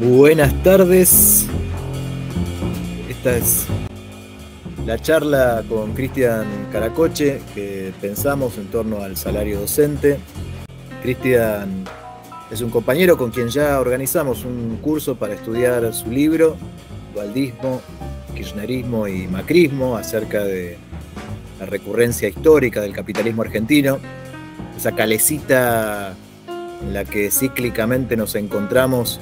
Buenas tardes. Esta es la charla con Cristian Caracoche que pensamos en torno al salario docente. Cristian es un compañero con quien ya organizamos un curso para estudiar su libro, Valdismo, Kirchnerismo y Macrismo, acerca de la recurrencia histórica del capitalismo argentino, esa calecita en la que cíclicamente nos encontramos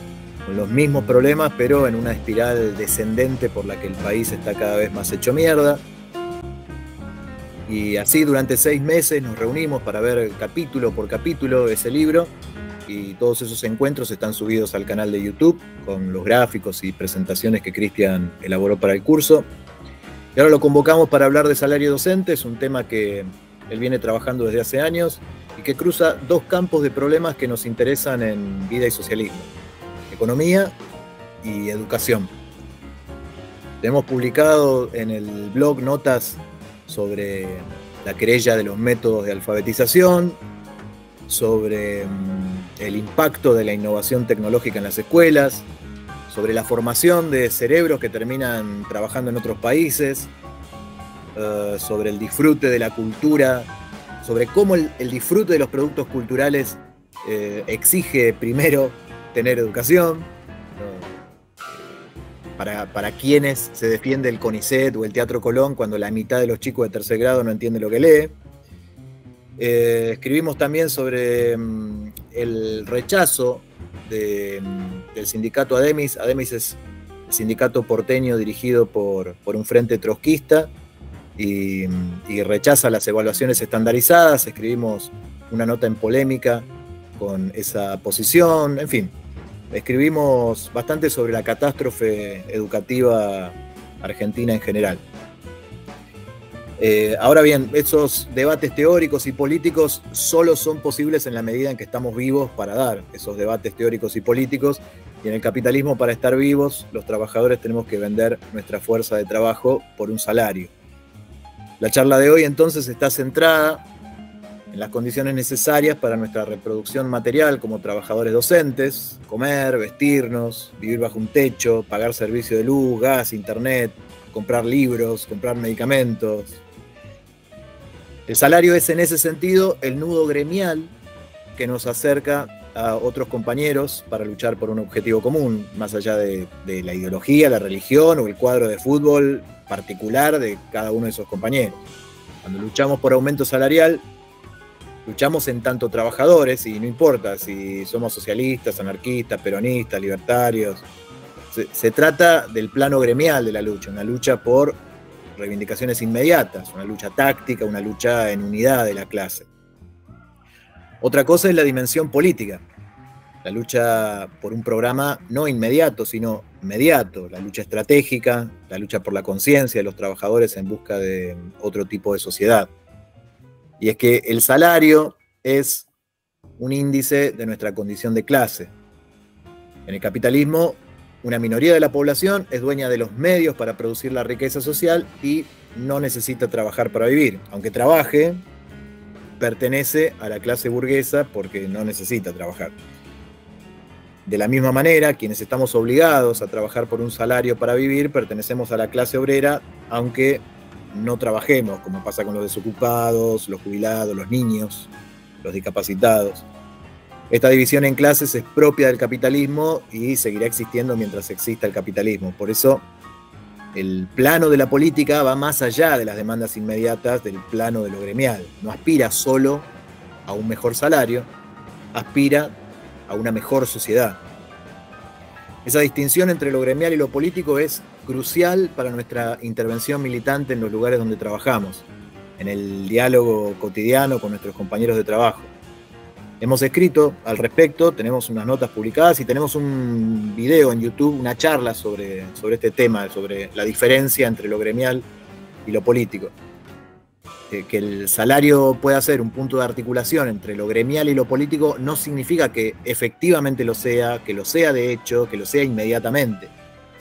con los mismos problemas, pero en una espiral descendente por la que el país está cada vez más hecho mierda. Y así durante seis meses nos reunimos para ver capítulo por capítulo ese libro y todos esos encuentros están subidos al canal de YouTube con los gráficos y presentaciones que Cristian elaboró para el curso. Y ahora lo convocamos para hablar de salario docente, es un tema que él viene trabajando desde hace años y que cruza dos campos de problemas que nos interesan en vida y socialismo economía y educación. Hemos publicado en el blog notas sobre la querella de los métodos de alfabetización, sobre mm, el impacto de la innovación tecnológica en las escuelas, sobre la formación de cerebros que terminan trabajando en otros países, eh, sobre el disfrute de la cultura, sobre cómo el, disfrute de los productos culturales eh, exige primero tener educación. Para, quienes se defiende el CONICET o el Teatro Colón cuando la mitad de los chicos de tercer grado no entiende lo que lee. Eh, escribimos también sobre mm, el rechazo mm, del sindicato Ademis. Ademis es el sindicato porteño dirigido por, un frente trotskista mm, y, rechaza las evaluaciones estandarizadas. Escribimos una nota en polémica con esa posición, en fin. Escribimos bastante sobre la catástrofe educativa argentina en general. Eh, ahora bien, esos debates teóricos y políticos solo son posibles en la medida en que estamos vivos para dar esos debates teóricos y políticos. Y en el capitalismo, para estar vivos, los trabajadores tenemos que vender nuestra fuerza de trabajo por un salario. La charla de hoy entonces está centrada en las condiciones necesarias para nuestra reproducción material como trabajadores docentes, comer, vestirnos, vivir bajo un techo, pagar servicio de luz, gas, internet, comprar libros, comprar medicamentos. El salario es en ese sentido el nudo gremial que nos acerca a otros compañeros para luchar por un objetivo común, más allá de, de la ideología, la religión o el cuadro de fútbol particular de cada uno de esos compañeros. Cuando luchamos por aumento salarial, luchamos en tanto trabajadores y no importa si somos socialistas, anarquistas, peronistas, libertarios. Se, trata del plano gremial de la lucha, una lucha por reivindicaciones inmediatas, una lucha táctica, una lucha en unidad de la clase. Otra cosa es la dimensión política, la lucha por un programa no inmediato, sino mediato, la lucha estratégica, la lucha por la conciencia de los trabajadores en busca de otro tipo de sociedad. Y es que el salario es un índice de nuestra condición de clase. En el capitalismo, una minoría de la población es dueña de los medios para producir la riqueza social y no necesita trabajar para vivir. Aunque trabaje, pertenece a la clase burguesa porque no necesita trabajar. De la misma manera, quienes estamos obligados a trabajar por un salario para vivir, pertenecemos a la clase obrera, aunque no trabajemos, como pasa con los desocupados, los jubilados, los niños, los discapacitados. Esta división en clases es propia del capitalismo y seguirá existiendo mientras exista el capitalismo. Por eso el plano de la política va más allá de las demandas inmediatas del plano de lo gremial. No aspira solo a un mejor salario, aspira a una mejor sociedad. Esa distinción entre lo gremial y lo político es crucial para nuestra intervención militante en los lugares donde trabajamos, en el diálogo cotidiano con nuestros compañeros de trabajo. Hemos escrito al respecto, tenemos unas notas publicadas y tenemos un video en YouTube, una charla sobre, sobre este tema, sobre la diferencia entre lo gremial y lo político. Eh, que el salario pueda ser un punto de articulación entre lo gremial y lo político no significa que efectivamente lo sea, que lo sea de hecho, que lo sea inmediatamente.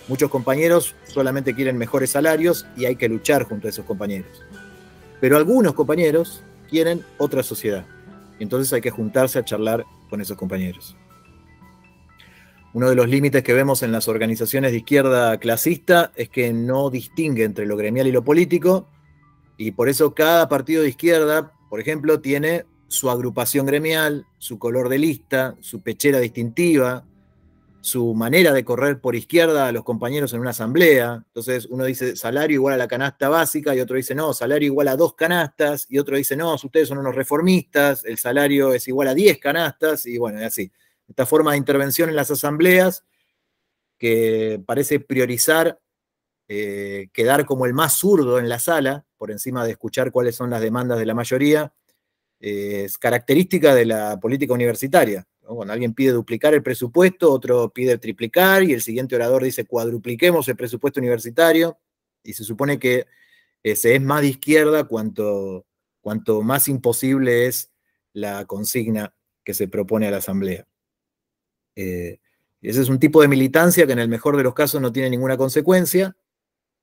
Muchos compañeros solamente quieren mejores salarios y hay que luchar junto a esos compañeros. Pero algunos compañeros quieren otra sociedad. Entonces hay que juntarse a charlar con esos compañeros. Uno de los límites que vemos en las organizaciones de izquierda clasista es que no distingue entre lo gremial y lo político, y por eso cada partido de izquierda, por ejemplo, tiene su agrupación gremial, su color de lista, su pechera distintiva, su manera de correr por izquierda a los compañeros en una asamblea. Entonces uno dice salario igual a la canasta básica y otro dice no, salario igual a dos canastas y otro dice no, ustedes son unos reformistas, el salario es igual a diez canastas y bueno, y así. Esta forma de intervención en las asambleas que parece priorizar eh, quedar como el más zurdo en la sala, por encima de escuchar cuáles son las demandas de la mayoría, eh, es característica de la política universitaria. Cuando alguien pide duplicar el presupuesto, otro pide triplicar y el siguiente orador dice cuadrupliquemos el presupuesto universitario y se supone que eh, se es más de izquierda cuanto, más imposible es la consigna que se propone a la Asamblea. Eh, ese es un tipo de militancia que en el mejor de los casos no tiene ninguna consecuencia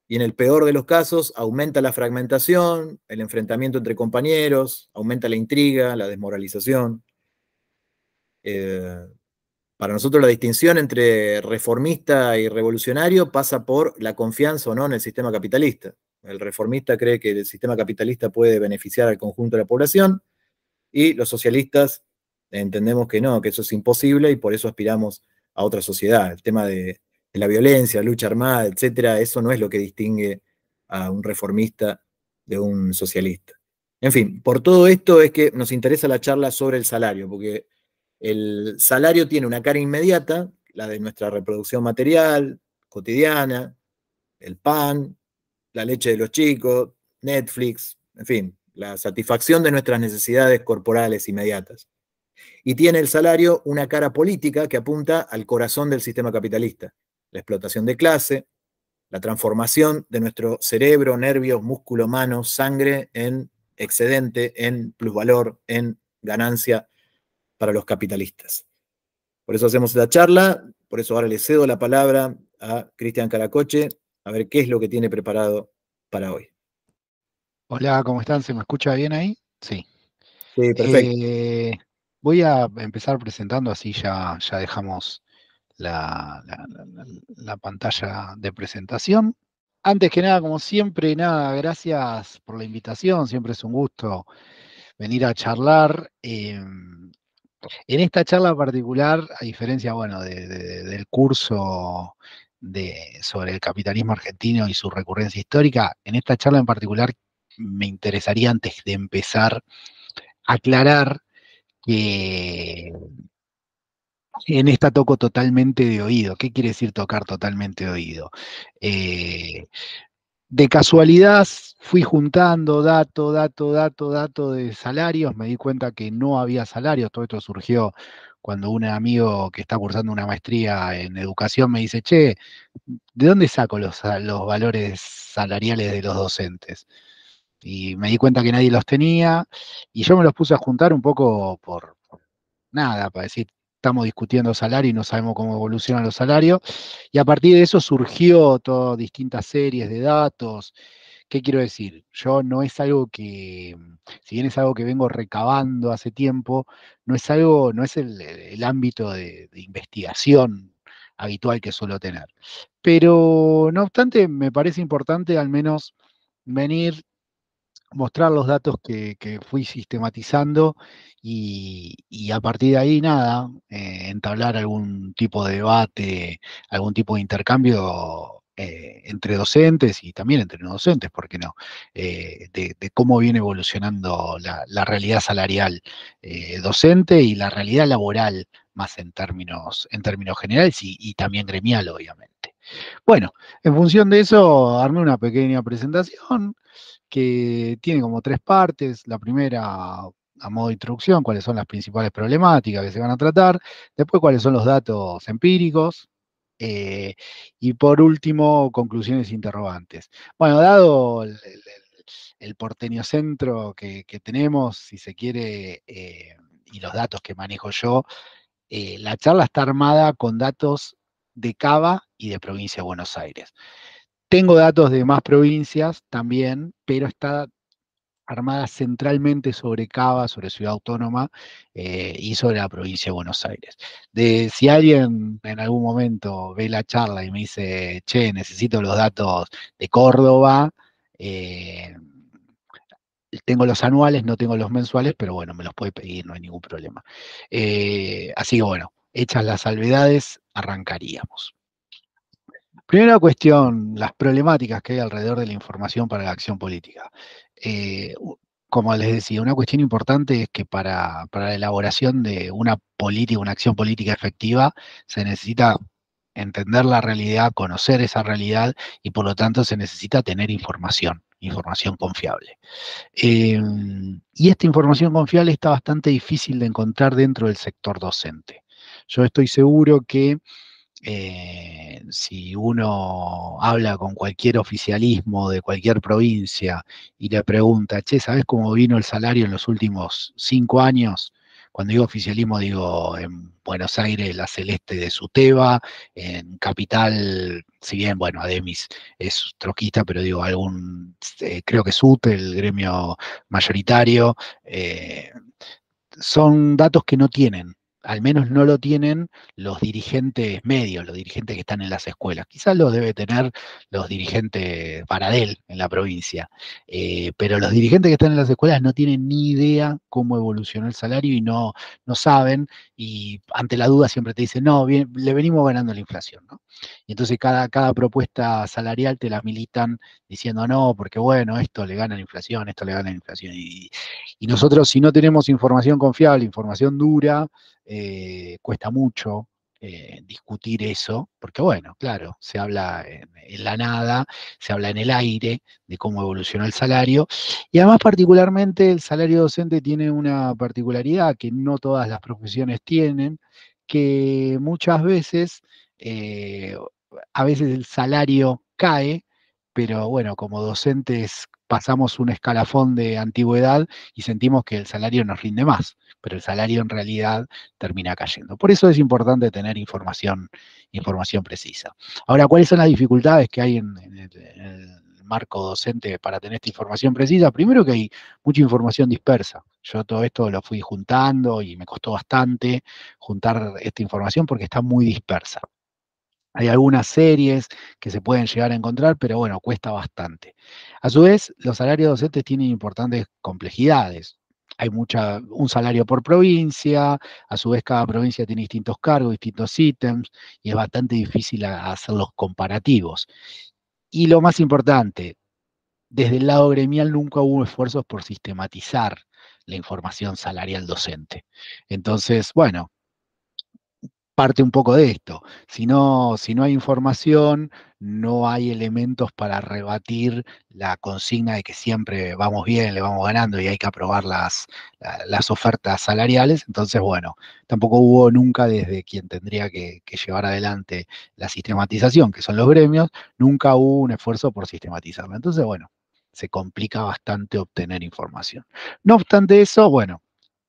y en el peor de los casos aumenta la fragmentación, el enfrentamiento entre compañeros, aumenta la intriga, la desmoralización. Eh, para nosotros la distinción entre reformista y revolucionario pasa por la confianza o no en el sistema capitalista. El reformista cree que el sistema capitalista puede beneficiar al conjunto de la población y los socialistas entendemos que no, que eso es imposible y por eso aspiramos a otra sociedad. El tema de, la violencia, lucha armada, etcétera, eso no es lo que distingue a un reformista de un socialista. En fin, por todo esto es que nos interesa la charla sobre el salario, porque el salario tiene una cara inmediata, la de nuestra reproducción material, cotidiana, el pan, la leche de los chicos, Netflix, en fin, la satisfacción de nuestras necesidades corporales inmediatas. Y tiene el salario una cara política que apunta al corazón del sistema capitalista, la explotación de clase, la transformación de nuestro cerebro, nervios, músculo, mano, sangre en excedente, en plusvalor, en ganancia para los capitalistas. Por eso hacemos esta charla, por eso ahora le cedo la palabra a Cristian Caracoche, a ver qué es lo que tiene preparado para hoy. Hola, ¿cómo están? ¿Se me escucha bien ahí? Sí. Sí, perfecto. Eh, voy a empezar presentando, así ya, ya dejamos la, pantalla de presentación. Antes que nada, como siempre, nada, gracias por la invitación, siempre es un gusto venir a charlar. Em, en esta charla particular, a diferencia, bueno, del curso sobre el capitalismo argentino y su recurrencia histórica, en esta charla en particular me interesaría antes de empezar aclarar que en esta toco totalmente de oído. ¿Qué quiere decir tocar totalmente de oído? Eh, de casualidad, fui juntando dato, dato, dato, dato de salarios, me di cuenta que no había salarios, todo esto surgió cuando un amigo que está cursando una maestría en educación me dice, che, ¿de dónde saco los, los valores salariales de los docentes? Y me di cuenta que nadie los tenía y yo me los puse a juntar un poco por, nada, para decir, estamos discutiendo salario y no sabemos cómo evolucionan los salarios. Y a partir de eso surgió todo, distintas series de datos ¿Qué quiero decir? Yo no es algo que, mm, si bien es algo que vengo recabando hace tiempo, no es algo, no es el, eh, ámbito de, investigación habitual que suelo tener. Pero no obstante, me parece importante al menos venir, mostrar los datos que, fui sistematizando y, a partir de ahí, nada, eh, entablar algún tipo de debate, algún tipo de intercambio eh, entre docentes y también entre no docentes, ¿por qué no? Eh, de, cómo viene evolucionando la, realidad salarial eh, docente y la realidad laboral, más en términos, en términos generales y, y, también gremial, obviamente. Bueno, en función de eso, armé una pequeña presentación que tiene como tres partes. La primera a modo de introducción, cuáles son las principales problemáticas que se van a tratar, después cuáles son los datos empíricos, eh, y por último, conclusiones interrogantes. Bueno, dado el, porteño centro que, tenemos, si se quiere, eh, y los datos que manejo yo, eh, la charla está armada con datos de Cava y de provincia de Buenos Aires. Tengo datos de más provincias también, pero está armada centralmente sobre Cava, sobre Ciudad Autónoma eh, y sobre la provincia de Buenos Aires. si alguien en algún momento ve la charla y me dice, che, necesito los datos de Córdoba, eh, tengo los anuales, no tengo los mensuales, pero bueno, me los puede pedir, no hay ningún problema. Eh, así que bueno, hechas las salvedades, arrancaríamos. Primera cuestión, las problemáticas que hay alrededor de la información para la acción política. Eh, como les decía, una cuestión importante es que para, la elaboración de una política, una acción política efectiva, se necesita entender la realidad, conocer esa realidad y por lo tanto se necesita tener información, información confiable. Em, y esta información confiable está bastante difícil de encontrar dentro del sector docente. Yo estoy seguro que eh, si uno habla con cualquier oficialismo de cualquier provincia y le pregunta, che, ¿sabes cómo vino el salario en los últimos cinco años? Cuando digo oficialismo, digo en Buenos Aires, la Celeste de Suteba, en Capital, si bien, bueno, Ademis es troquista, pero digo, algún, eh, creo que Sute, el gremio mayoritario, eh, son datos que no tienen al menos no lo tienen los dirigentes medios, los dirigentes que están en las escuelas. Quizás los debe tener los dirigentes Paradel en la provincia, eh, pero los dirigentes que están en las escuelas no tienen ni idea cómo evolucionó el salario y no, no saben, y ante la duda siempre te dicen, no, bien, le venimos ganando la inflación, ¿no? Y entonces cada, cada propuesta salarial te la militan diciendo, no, porque bueno, esto le gana la inflación, esto le gana la inflación, y, y nosotros si no tenemos información confiable, información dura, eh, cuesta mucho eh, discutir eso, porque bueno, claro, se habla en, la nada, se habla en el aire de cómo evoluciona el salario, y además particularmente el salario docente tiene una particularidad que no todas las profesiones tienen, que muchas veces, eh, a veces el salario cae, pero bueno, como docentes pasamos un escalafón de antigüedad y sentimos que el salario nos rinde más, pero el salario en realidad termina cayendo. Por eso es importante tener información, información precisa. Ahora, ¿cuáles son las dificultades que hay en el, marco docente para tener esta información precisa? Primero que hay mucha información dispersa. Yo todo esto lo fui juntando y me costó bastante juntar esta información porque está muy dispersa. Hay algunas series que se pueden llegar a encontrar, pero bueno, cuesta bastante. A su vez, los salarios docentes tienen importantes complejidades. Hay mucha, un salario por provincia, a su vez cada provincia tiene distintos cargos, distintos ítems, y es bastante difícil hacer los comparativos. Y lo más importante, desde el lado gremial nunca hubo esfuerzos por sistematizar la información salarial docente. Entonces, bueno, parte un poco de esto. Si no, si no hay información, no hay elementos para rebatir la consigna de que siempre vamos bien, le vamos ganando y hay que aprobar las, las ofertas salariales. Entonces, bueno, tampoco hubo nunca desde quien tendría que, que llevar adelante la sistematización, que son los gremios, nunca hubo un esfuerzo por sistematizarla. Entonces, bueno, se complica bastante obtener información. No obstante eso, bueno,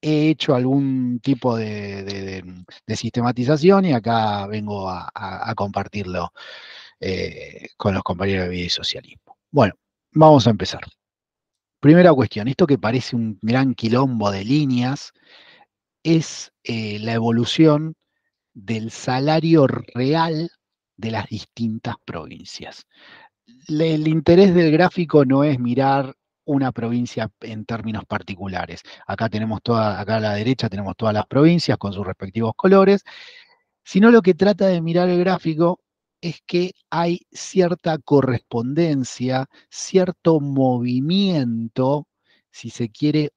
he hecho algún tipo de, sistematización y acá vengo a, compartirlo eh, con los compañeros de vida y socialismo. Bueno, vamos a empezar. Primera cuestión, esto que parece un gran quilombo de líneas es eh, la evolución del salario real de las distintas provincias. el interés del gráfico no es mirar una provincia en términos particulares. Acá tenemos toda, acá a la derecha tenemos todas las provincias con sus respectivos colores, sino lo que trata de mirar el gráfico es que hay cierta correspondencia, cierto movimiento, si se quiere,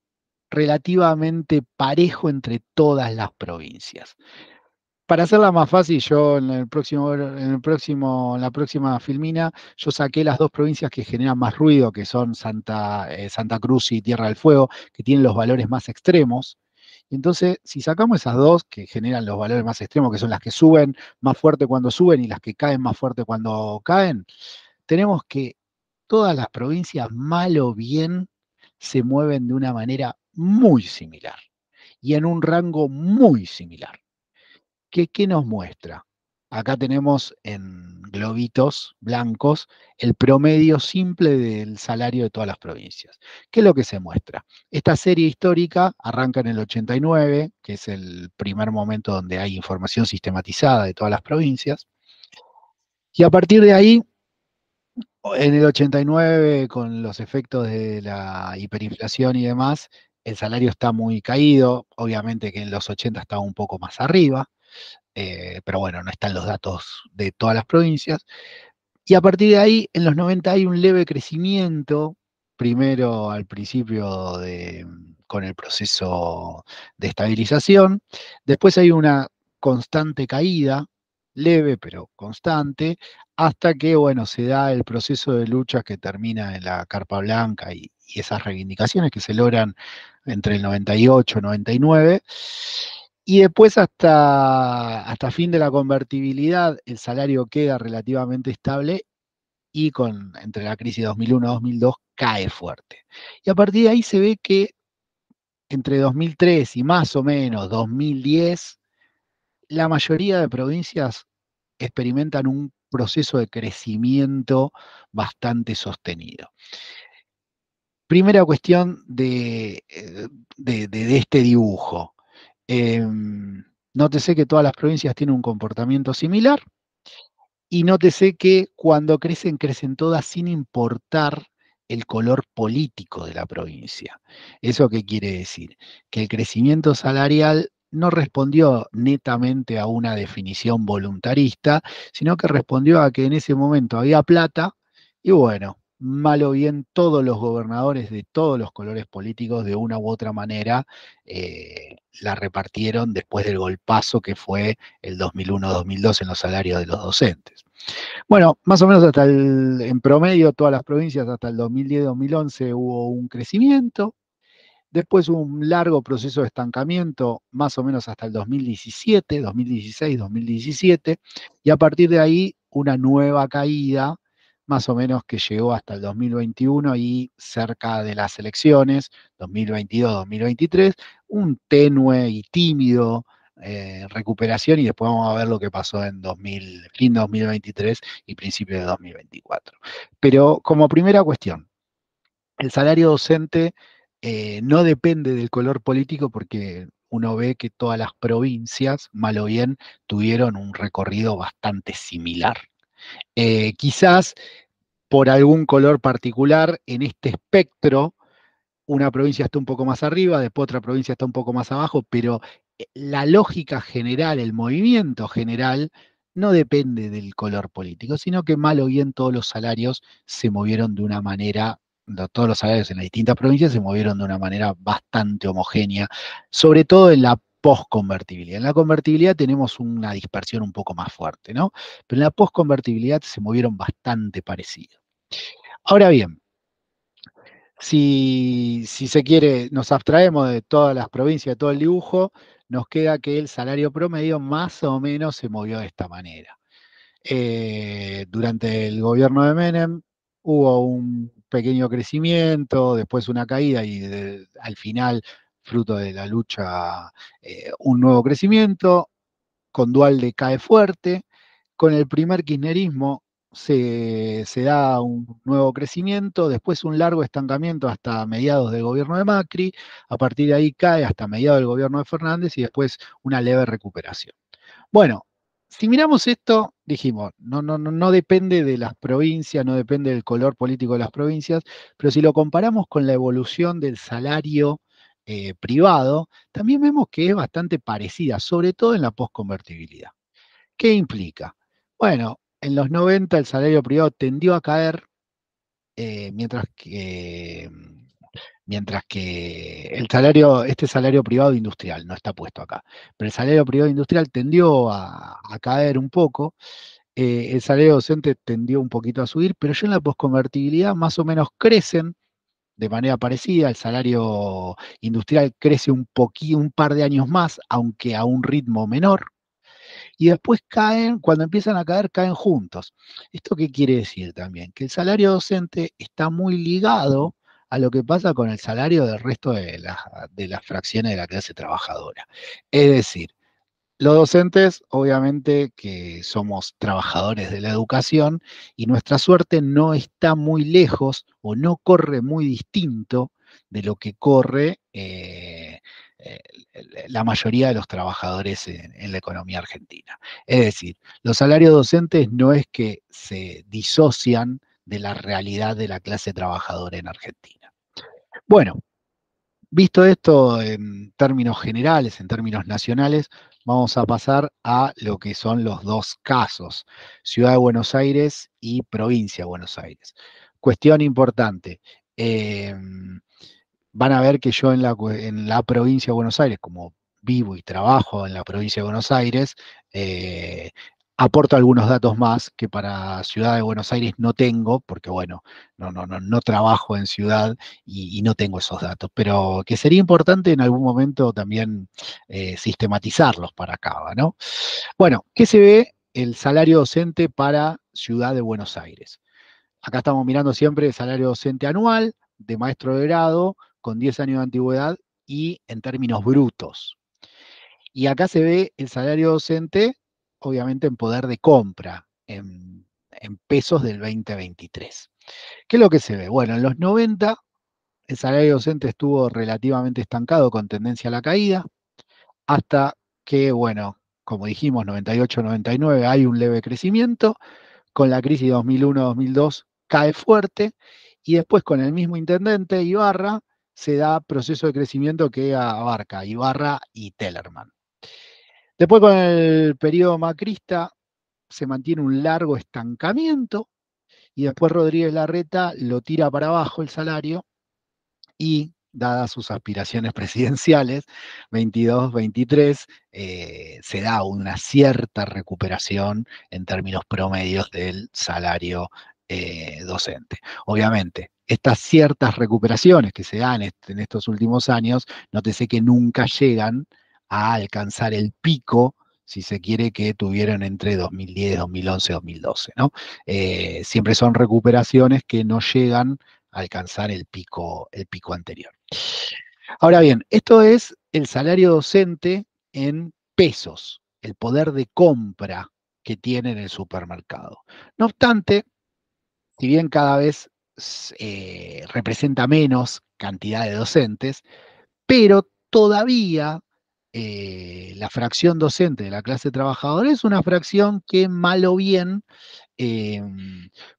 relativamente parejo entre todas las provincias para hacerla más fácil, yo en el próximo, en el próximo, la próxima filmina, yo saqué las dos provincias que generan más ruido, que son Santa, eh, Santa Cruz y Tierra del Fuego, que tienen los valores más extremos. Y entonces, si sacamos esas dos que generan los valores más extremos, que son las que suben más fuerte cuando suben y las que caen más fuerte cuando caen, tenemos que todas las provincias, mal o bien, se mueven de una manera muy similar y en un rango muy similar. ¿qué, nos muestra? Acá tenemos en globitos blancos el promedio simple del salario de todas las provincias. ¿Qué es lo que se muestra? Esta serie histórica arranca en el 89, que es el primer momento donde hay información sistematizada de todas las provincias. Y a partir de ahí, en el 89, con los efectos de la hiperinflación y demás, el salario está muy caído. Obviamente que en los 80 estaba un poco más arriba. Eh, pero bueno, no están los datos de todas las provincias. Y a partir de ahí, en los 90 hay un leve crecimiento, primero al principio de, con el proceso de estabilización, después hay una constante caída, leve pero constante, hasta que, bueno, se da el proceso de lucha que termina en la Carpa Blanca y, esas reivindicaciones que se logran entre el 98 y 99. Y después hasta, hasta fin de la convertibilidad, el salario queda relativamente estable y con, entre la crisis 2001-2002 cae fuerte. Y a partir de ahí se ve que entre 2003 y más o menos 2010, la mayoría de provincias experimentan un proceso de crecimiento bastante sostenido. Primera cuestión de eh, este dibujo. Eh, em, nótese que todas las provincias tienen un comportamiento similar y nótese que cuando crecen, crecen todas sin importar el color político de la provincia. ¿Eso qué quiere decir? Que el crecimiento salarial no respondió netamente a una definición voluntarista, sino que respondió a que en ese momento había plata y bueno, mal o bien todos los gobernadores de todos los colores políticos de una u otra manera eh, la repartieron después del golpazo que fue el 2001-2002 en los salarios de los docentes. Bueno, más o menos hasta el, en promedio todas las provincias hasta el 2010-2011 hubo un crecimiento, después un largo proceso de estancamiento más o menos hasta el 2017, 2016, 2017 y a partir de ahí una nueva caída más o menos que llegó hasta el 2021 y cerca de las elecciones, 2022-2023, un tenue y tímido eh, recuperación y después vamos a ver lo que pasó en 2000, fin 2023 y principio de 2024. Pero como primera cuestión, el salario docente eh, no depende del color político porque uno ve que todas las provincias, mal o bien, tuvieron un recorrido bastante similar. Eh, quizás por algún color particular en este espectro, una provincia está un poco más arriba, después otra provincia está un poco más abajo, pero eh, la lógica general, el movimiento general, no depende del color político, sino que mal o bien todos los salarios se movieron de una manera, todos los salarios en las distintas provincias se movieron de una manera bastante homogénea, sobre todo en la en la convertibilidad tenemos una dispersión un poco más fuerte, ¿no? Pero en la postconvertibilidad se movieron bastante parecidos. Ahora bien, si, se quiere, nos abstraemos de todas las provincias, de todo el dibujo, nos queda que el salario promedio más o menos se movió de esta manera. Eh, durante el gobierno de Menem hubo un pequeño crecimiento, después una caída y al final fruto de la lucha, eh, un nuevo crecimiento, con Dualde cae fuerte, con el primer kirchnerismo se, da un nuevo crecimiento, después un largo estancamiento hasta mediados del gobierno de Macri, a partir de ahí cae hasta mediados del gobierno de Fernández y después una leve recuperación. Bueno, si miramos esto, dijimos, no, no, no, no depende de las provincias, no depende del color político de las provincias, pero si lo comparamos con la evolución del salario eh, privado, también vemos que es bastante parecida, sobre todo en la postconvertibilidad. ¿Qué implica? Bueno, en los 90 el salario privado tendió a caer, eh, mientras que mm, mientras que el salario, este salario privado industrial no está puesto acá, pero el salario privado industrial tendió a, caer un poco, eh, el salario docente tendió un poquito a subir, pero ya en la posconvertibilidad más o menos crecen de manera parecida, el salario industrial crece un, un par de años más, aunque a un ritmo menor, y después caen, cuando empiezan a caer, caen juntos. ¿Esto qué quiere decir también? Que el salario docente está muy ligado a lo que pasa con el salario del resto de las fracciones de la clase trabajadora. Es decir, los docentes, obviamente, que somos trabajadores de la educación y nuestra suerte no está muy lejos o no corre muy distinto de lo que corre eh, eh, la mayoría de los trabajadores en, la economía argentina. Es decir, los salarios docentes no es que se disocian de la realidad de la clase trabajadora en Argentina. Bueno, Visto esto en términos generales, en términos nacionales, vamos a pasar a lo que son los dos casos, Ciudad de Buenos Aires y Provincia de Buenos Aires. Cuestión importante. Em, van a ver que yo en la, provincia de Buenos Aires, como vivo y trabajo en la provincia de Buenos Aires, eh, aporto algunos datos más que para Ciudad de Buenos Aires no tengo, porque bueno, no, no, no, trabajo en ciudad y, no tengo esos datos, pero que sería importante en algún momento también eh, sistematizarlos para acá, ¿no? Bueno, ¿qué se ve el salario docente para Ciudad de Buenos Aires? Acá estamos mirando siempre el salario docente anual de maestro de grado con 10 años de antigüedad y en términos brutos. Y acá se ve el salario docente obviamente en poder de compra, en, pesos del 2023. ¿Qué es lo que se ve? Bueno, en los 90 el salario docente estuvo relativamente estancado con tendencia a la caída, hasta que, bueno, como dijimos, 98-99 hay un leve crecimiento, con la crisis 2001-2002 cae fuerte, y después con el mismo intendente, Ibarra, se da proceso de crecimiento que abarca Ibarra y Tellerman. Después con el periodo macrista se mantiene un largo estancamiento y después Rodríguez Larreta lo tira para abajo el salario y dadas sus aspiraciones presidenciales, 22-23, eh, se da una cierta recuperación en términos promedios del salario eh, docente. Obviamente, estas ciertas recuperaciones que se dan en estos últimos años, nótese que nunca llegan a alcanzar el pico, si se quiere, que tuvieron entre 2010, 2011, 2012. ¿no? Eh, siempre son recuperaciones que no llegan a alcanzar el pico, el pico anterior. Ahora bien, esto es el salario docente en pesos, el poder de compra que tiene en el supermercado. No obstante, si bien cada vez eh, representa menos cantidad de docentes, pero todavía eh, la fracción docente de la clase trabajadora es una fracción que mal o bien eh,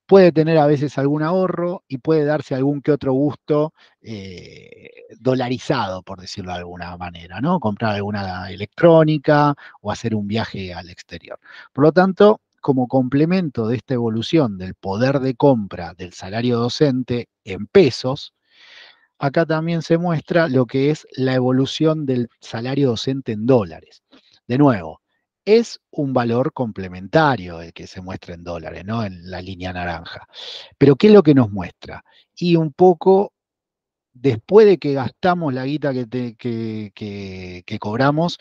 puede tener a veces algún ahorro y puede darse algún que otro gusto eh, dolarizado, por decirlo de alguna manera, ¿no? Comprar alguna electrónica o hacer un viaje al exterior. Por lo tanto, como complemento de esta evolución del poder de compra del salario docente en pesos, acá también se muestra lo que es la evolución del salario docente en dólares. De nuevo, es un valor complementario el que se muestra en dólares, ¿no? En la línea naranja. Pero ¿qué es lo que nos muestra? Y un poco después de que gastamos la guita que, cobramos,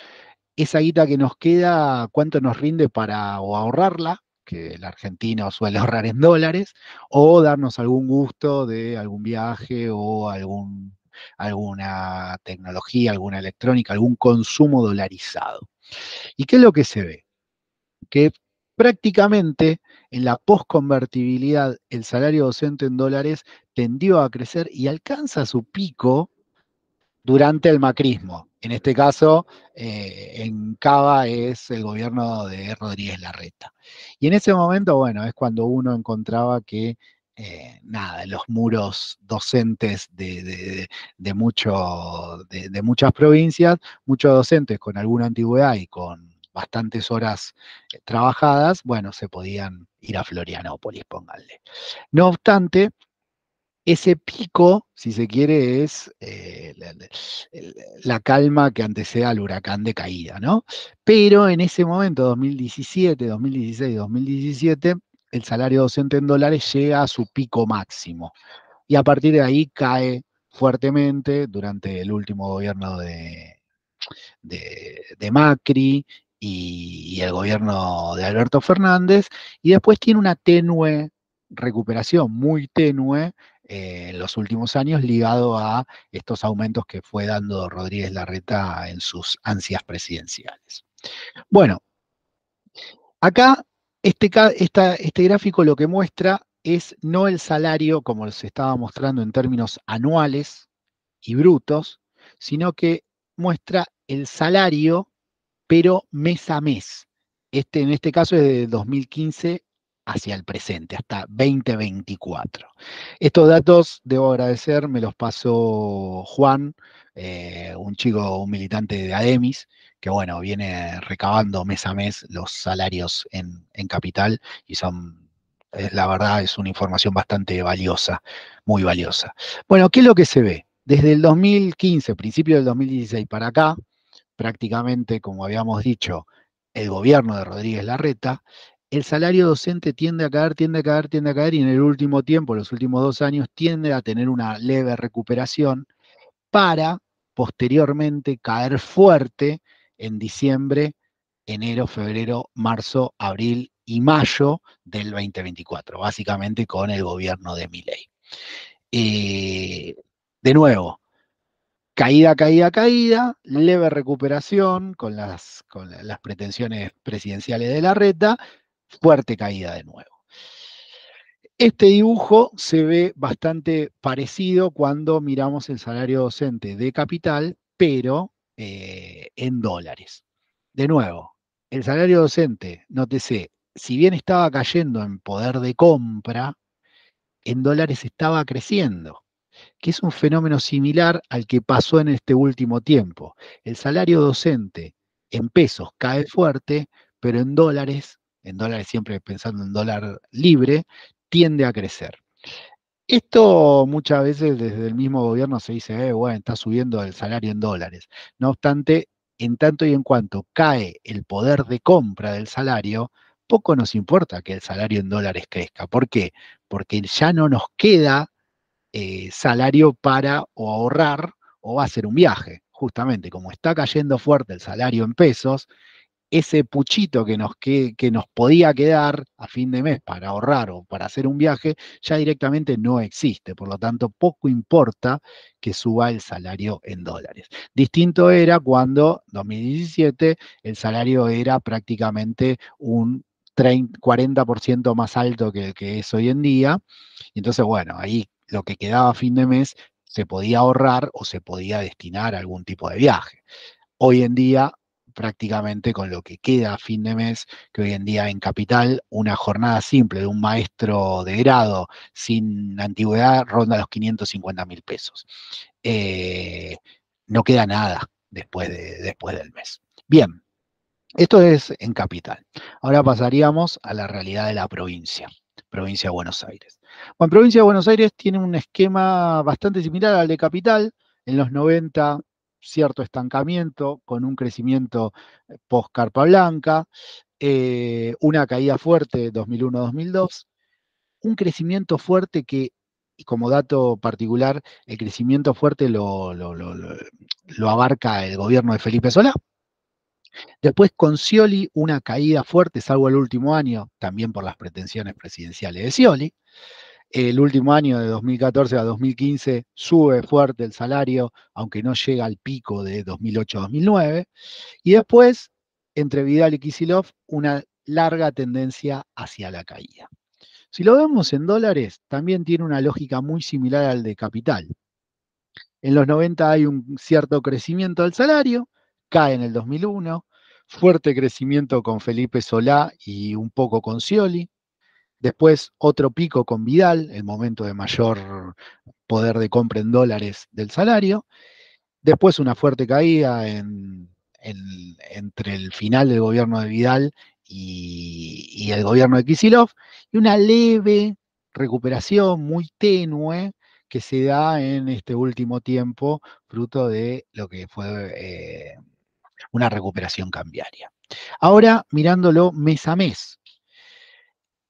esa guita que nos queda, cuánto nos rinde para ahorrarla que el argentino suele ahorrar en dólares, o darnos algún gusto de algún viaje o algún, alguna tecnología, alguna electrónica, algún consumo dolarizado. ¿Y qué es lo que se ve? Que prácticamente en la postconvertibilidad el salario docente en dólares tendió a crecer y alcanza su pico durante el macrismo. En este caso, eh, en Cava es el gobierno de Rodríguez Larreta. Y en ese momento, bueno, es cuando uno encontraba que, eh, nada, los muros docentes de, de, de, de, muchas provincias, muchos docentes con alguna antigüedad y con bastantes horas eh, trabajadas, bueno, se podían ir a Florianópolis, pónganle. No obstante, ese pico, si se quiere, es eh, la, calma que antecede al huracán de caída, ¿no? Pero en ese momento, 2017, 2016, 2017, el salario docente en dólares llega a su pico máximo. Y a partir de ahí cae fuertemente durante el último gobierno de, de, Macri y el gobierno de Alberto Fernández, y después tiene una tenue recuperación muy tenue eh, en los últimos años ligado a estos aumentos que fue dando Rodríguez Larreta en sus ansias presidenciales. Bueno, acá este, este gráfico lo que muestra es no el salario como se estaba mostrando en términos anuales y brutos, sino que muestra el salario pero mes a mes. Este, en este caso es de 2015 hacia el presente, hasta 2024. Estos datos, debo agradecer, me los pasó Juan, eh, un chico, un militante de ADEMIS, que bueno, viene recabando mes a mes los salarios en, capital y son, la verdad, es una información bastante valiosa, muy valiosa. Bueno, ¿qué es lo que se ve? Desde el 2015, principio del 2016 para acá, prácticamente, como habíamos dicho, el gobierno de Rodríguez Larreta el salario docente tiende a caer, tiende a caer, tiende a caer y en el último tiempo, los últimos dos años, tiende a tener una leve recuperación para posteriormente caer fuerte en diciembre, enero, febrero, marzo, abril y mayo del 2024, básicamente con el gobierno de Miley. Eh, de nuevo, caída, caída, caída, leve recuperación con las, con las pretensiones presidenciales de la reta, fuerte caída de nuevo. Este dibujo se ve bastante parecido cuando miramos el salario docente de capital, pero eh, en dólares. De nuevo, el salario docente, nótese, si bien estaba cayendo en poder de compra, en dólares estaba creciendo, que es un fenómeno similar al que pasó en este último tiempo. El salario docente en pesos cae fuerte, pero en dólares en dólares, siempre pensando en dólar libre, tiende a crecer. Esto muchas veces desde el mismo gobierno se dice, eh, bueno, está subiendo el salario en dólares. No obstante, en tanto y en cuanto cae el poder de compra del salario, poco nos importa que el salario en dólares crezca. ¿Por qué? Porque ya no nos queda eh, salario para o ahorrar o hacer un viaje. Justamente como está cayendo fuerte el salario en pesos, ese puchito que nos, que, nos podía quedar a fin de mes para ahorrar o para hacer un viaje, ya directamente no existe. Por lo tanto, poco importa que suba el salario en dólares. Distinto era cuando, 2017, el salario era prácticamente un 40% más alto que el que es hoy en día. Y entonces, bueno, ahí lo que quedaba a fin de mes se podía ahorrar o se podía destinar a algún tipo de viaje. Hoy en día prácticamente con lo que queda a fin de mes, que hoy en día en Capital una jornada simple de un maestro de grado sin antigüedad ronda los 550 mil pesos. Eh, no queda nada después, de, después del mes. Bien, esto es en Capital. Ahora pasaríamos a la realidad de la provincia, provincia de Buenos Aires. Bueno, provincia de Buenos Aires tiene un esquema bastante similar al de Capital. En los 90 cierto estancamiento con un crecimiento eh, post Carpa Blanca, eh, una caída fuerte 2001-2002, un crecimiento fuerte que, como dato particular, el crecimiento fuerte lo, lo abarca el gobierno de Felipe Solá. Después con Scioli una caída fuerte, salvo el último año, también por las pretensiones presidenciales de Scioli. El último año de 2014 a 2015 sube fuerte el salario, aunque no llega al pico de 2008-2009. Y después, entre Vidal y Kisilov, una larga tendencia hacia la caída. Si lo vemos en dólares, también tiene una lógica muy similar al de capital. En los 90 hay un cierto crecimiento del salario, cae en el 2001, fuerte crecimiento con Felipe Solá y un poco con Scioli. Después otro pico con Vidal, el momento de mayor poder de compra en dólares del salario. Después una fuerte caída entre el final del gobierno de Vidal y, el gobierno de Kisilov. Y una leve recuperación muy tenue que se da en este último tiempo, fruto de lo que fue eh, una recuperación cambiaria. Ahora, mirándolo mes a mes,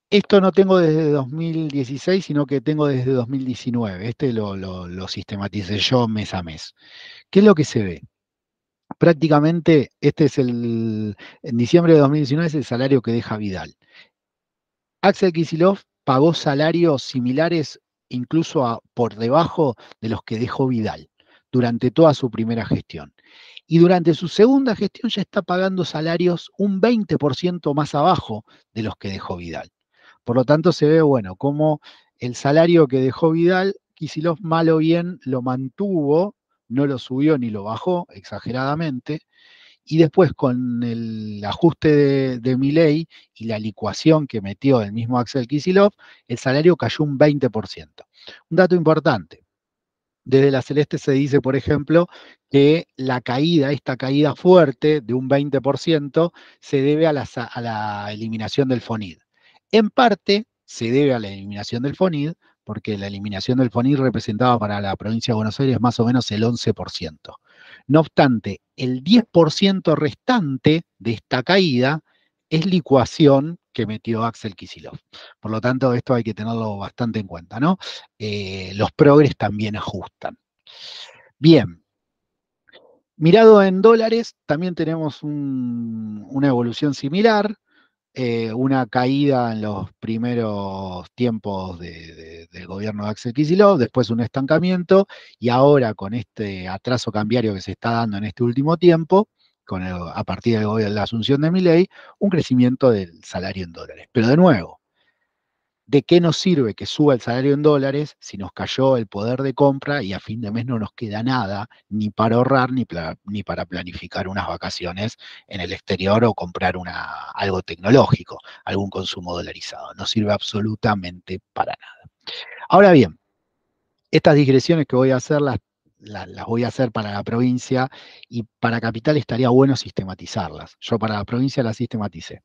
esto no tengo desde 2016, sino que tengo desde 2019. Este lo, lo, sistematicé yo mes a mes. ¿Qué es lo que se ve? Prácticamente, este es el. En diciembre de 2019 es el salario que deja Vidal. Axel Kisilov pagó salarios similares, incluso por debajo de los que dejó Vidal durante toda su primera gestión. Y durante su segunda gestión ya está pagando salarios un 20% más abajo de los que dejó Vidal. Por lo tanto, se ve, bueno, cómo el salario que dejó Vidal, Kisilov mal o bien lo mantuvo, no lo subió ni lo bajó exageradamente, y después con el ajuste de, de y la licuación que metió el mismo Axel Kisilov, el salario cayó un 20%. Un dato importante. Desde la Celeste se dice, por ejemplo, que la caída, esta caída fuerte de un 20%, se debe a a la eliminación del FONID. En parte se debe a la eliminación del FONID, porque la eliminación del FONID representaba para la provincia de Buenos Aires más o menos el 11%. No obstante, el 10% restante de esta caída es licuación que metió Axel Kisilov. Por lo tanto, esto hay que tenerlo bastante en cuenta, ¿no? Eh, los progres también ajustan. Bien. Mirado en dólares, también tenemos una evolución similar. Eh, una caída en los primeros tiempos de, del gobierno de Axel Kicillof, después un estancamiento y ahora con este atraso cambiario que se está dando en este último tiempo, con a partir de la asunción de mi un crecimiento del salario en dólares. Pero de nuevo, ¿De qué nos sirve que suba el salario en dólares si nos cayó el poder de compra y a fin de mes no nos queda nada ni para ahorrar ni, para planificar unas vacaciones en el exterior o comprar algo tecnológico, algún consumo dolarizado? No sirve absolutamente para nada. Ahora bien, estas digresiones que voy a hacer las, las, las voy a hacer para la provincia y para Capital estaría bueno sistematizarlas. Yo para la provincia las sistematicé.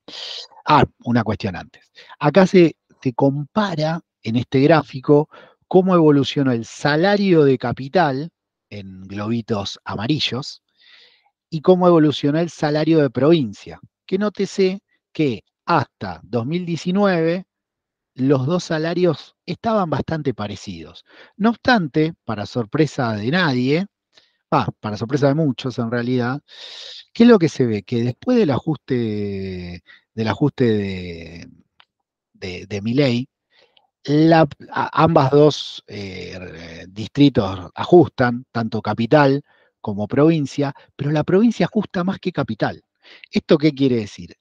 Ah, una cuestión antes. Acá se te compara en este gráfico cómo evolucionó el salario de capital en globitos amarillos y cómo evolucionó el salario de provincia. Que nótese que hasta 2019 los dos salarios estaban bastante parecidos. No obstante, para sorpresa de nadie, para sorpresa de muchos en realidad, ¿qué es lo que se ve? Que después del ajuste, del ajuste de, de, de ley, la, ambas dos eh, distritos ajustan, tanto capital como provincia, pero la provincia ajusta más que capital. ¿Esto qué quiere decir?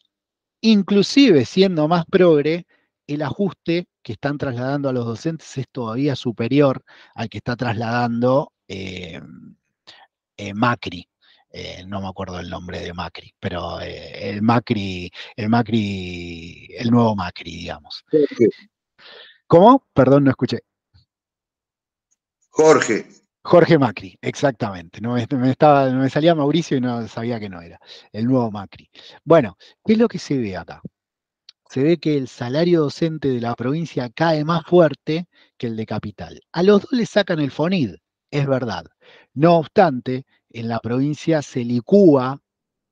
Inclusive siendo más progre, el ajuste que están trasladando a los docentes es todavía superior al que está trasladando eh, eh, Macri. Eh, no me acuerdo el nombre de Macri, pero eh, el Macri, el Macri, el nuevo Macri, digamos. ¿Cómo? Perdón, no escuché. Jorge. Jorge Macri, exactamente. No me, estaba, me salía Mauricio y no sabía que no era. El nuevo Macri. Bueno, ¿qué es lo que se ve acá? se ve que el salario docente de la provincia cae más fuerte que el de capital. A los dos le sacan el FONID, es verdad. No obstante, en la provincia se licúa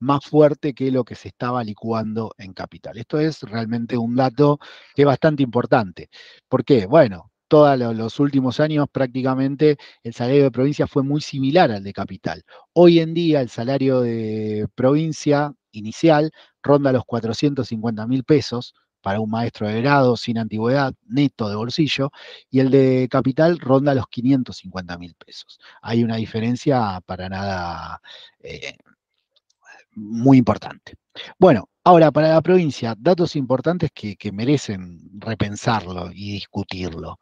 más fuerte que lo que se estaba licuando en capital. Esto es realmente un dato que es bastante importante. ¿Por qué? Bueno, todos los últimos años prácticamente el salario de provincia fue muy similar al de capital. Hoy en día el salario de provincia inicial ronda los 450 mil pesos, para un maestro de grado sin antigüedad, neto de bolsillo, y el de capital ronda los 550 mil pesos. Hay una diferencia para nada eh, muy importante. Bueno, ahora para la provincia, datos importantes que, merecen repensarlo y discutirlo.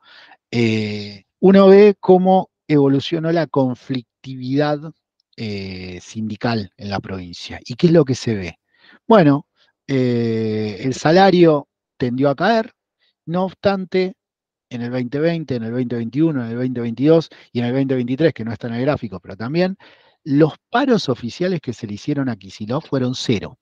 Eh, uno ve cómo evolucionó la conflictividad eh, sindical en la provincia. ¿Y qué es lo que se ve? Bueno, eh, el salario tendió a caer, no obstante, en el 2020, en el 2021, en el 2022 y en el 2023, que no está en el gráfico, pero también, los paros oficiales que se le hicieron a Kisilov fueron cero.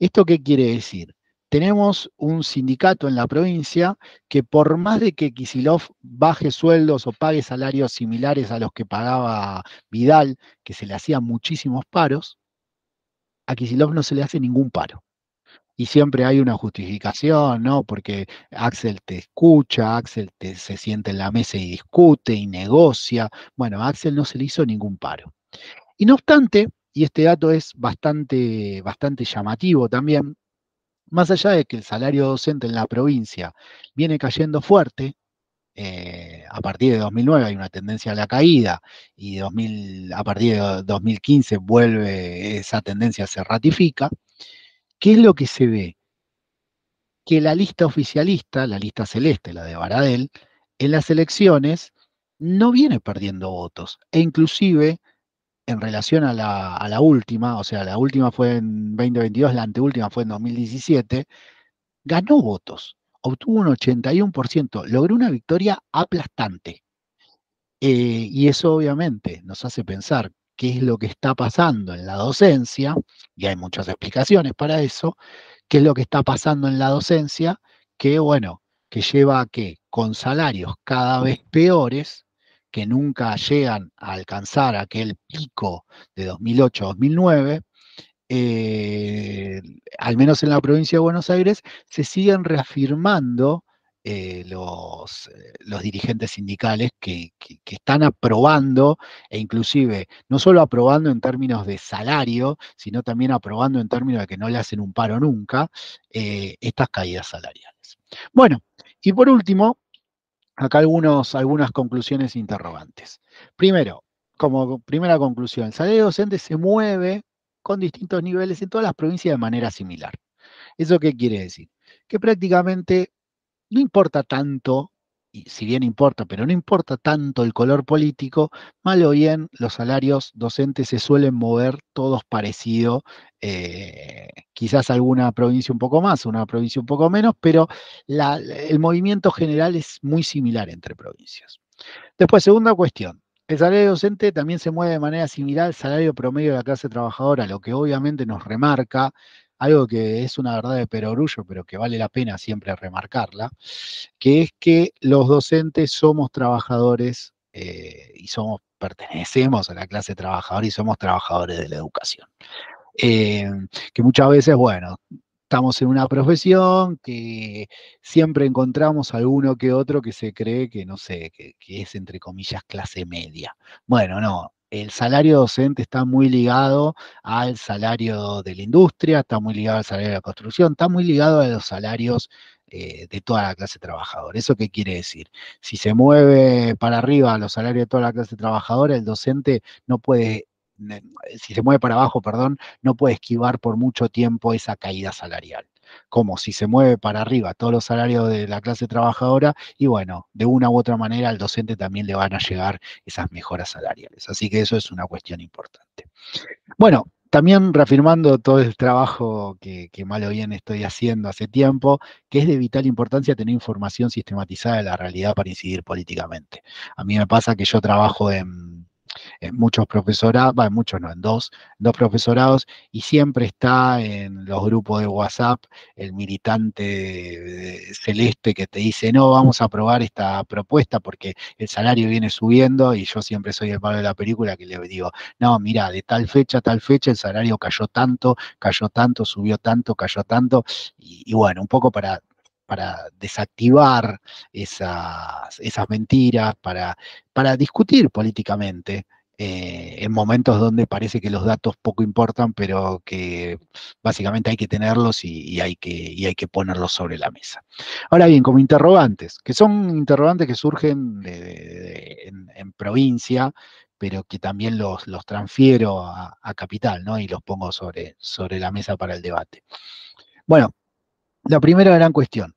¿Esto qué quiere decir? Tenemos un sindicato en la provincia que por más de que Kisilov baje sueldos o pague salarios similares a los que pagaba Vidal, que se le hacían muchísimos paros, a Kisilov no se le hace ningún paro y siempre hay una justificación, ¿no? Porque Axel te escucha, Axel se siente en la mesa y discute y negocia. Bueno, a Axel no se le hizo ningún paro. Y no obstante, y este dato es bastante, bastante llamativo también, más allá de que el salario docente en la provincia viene cayendo fuerte, eh, a partir de 2009 hay una tendencia a la caída y 2000, a partir de 2015 vuelve esa tendencia, se ratifica. ¿Qué es lo que se ve? Que la lista oficialista, la lista celeste, la de Baradel, en las elecciones no viene perdiendo votos. E inclusive, en relación a la, última, o sea, la última fue en 2022, la anteúltima fue en 2017, ganó votos, obtuvo un 81%, logró una victoria aplastante. Eh, y eso obviamente nos hace pensar qué es lo que está pasando en la docencia, y hay muchas explicaciones para eso, qué es lo que está pasando en la docencia, que bueno, que lleva a que con salarios cada vez peores, que nunca llegan a alcanzar aquel pico de 2008-2009, eh, al menos en la provincia de Buenos Aires, se siguen reafirmando eh, eh, los, dirigentes sindicales que, están aprobando e inclusive no solo aprobando en términos de salario, sino también aprobando en términos de que no le hacen un paro nunca eh, estas caídas salariales. Bueno, y por último, acá algunos, algunas conclusiones interrogantes. Primero, como primera conclusión, el salario docente se mueve con distintos niveles en todas las provincias de manera similar. ¿Eso qué quiere decir? Que prácticamente no importa tanto, y si bien importa, pero no importa tanto el color político, mal o bien los salarios docentes se suelen mover todos parecido, eh, quizás alguna provincia un poco más, una provincia un poco menos, pero el movimiento general es muy similar entre provincias. Después, segunda cuestión. El salario docente también se mueve de manera similar al salario promedio de la clase trabajadora, lo que obviamente nos remarca algo que es una verdad de perogrullo pero que vale la pena siempre remarcarla, que es que los docentes somos trabajadores eh, y somos, pertenecemos a la clase trabajadora y somos trabajadores de la educación. Eh, que muchas veces, bueno, estamos en una profesión que siempre encontramos alguno que otro que se cree que, no sé, que es entre comillas clase media. Bueno, no, el salario docente está muy ligado al salario de la industria, está muy ligado al salario de la construcción, está muy ligado a los salarios eh, de toda la clase trabajadora. ¿Eso qué quiere decir? Si se mueve para arriba los salarios de toda la clase trabajadora, el docente no puede si se mueve para abajo, perdón, no puede esquivar por mucho tiempo esa caída salarial como si se mueve para arriba todos los salarios de la clase trabajadora, y bueno, de una u otra manera al docente también le van a llegar esas mejoras salariales. Así que eso es una cuestión importante. Bueno, también reafirmando todo el trabajo que, que, mal o bien estoy haciendo hace tiempo, que es de vital importancia tener información sistematizada de la realidad para incidir políticamente. A mí me pasa que yo trabajo en en muchos profesorados, bueno, en muchos no, en dos, dos profesorados, y siempre está en los grupos de WhatsApp el militante celeste que te dice, no, vamos a aprobar esta propuesta porque el salario viene subiendo y yo siempre soy el padre de la película que le digo, no, mira, de tal fecha a tal fecha el salario cayó tanto, cayó tanto, subió tanto, cayó tanto, y bueno, un poco para para desactivar esas, esas mentiras, para, para discutir políticamente. Eh, en momentos donde parece que los datos poco importan, pero que básicamente hay que tenerlos y, hay que, hay que ponerlos sobre la mesa. Ahora bien, como interrogantes, que son interrogantes que surgen en, provincia, pero que también los, transfiero a, capital, Y los pongo sobre, sobre la mesa para el debate. Bueno, la primera gran cuestión.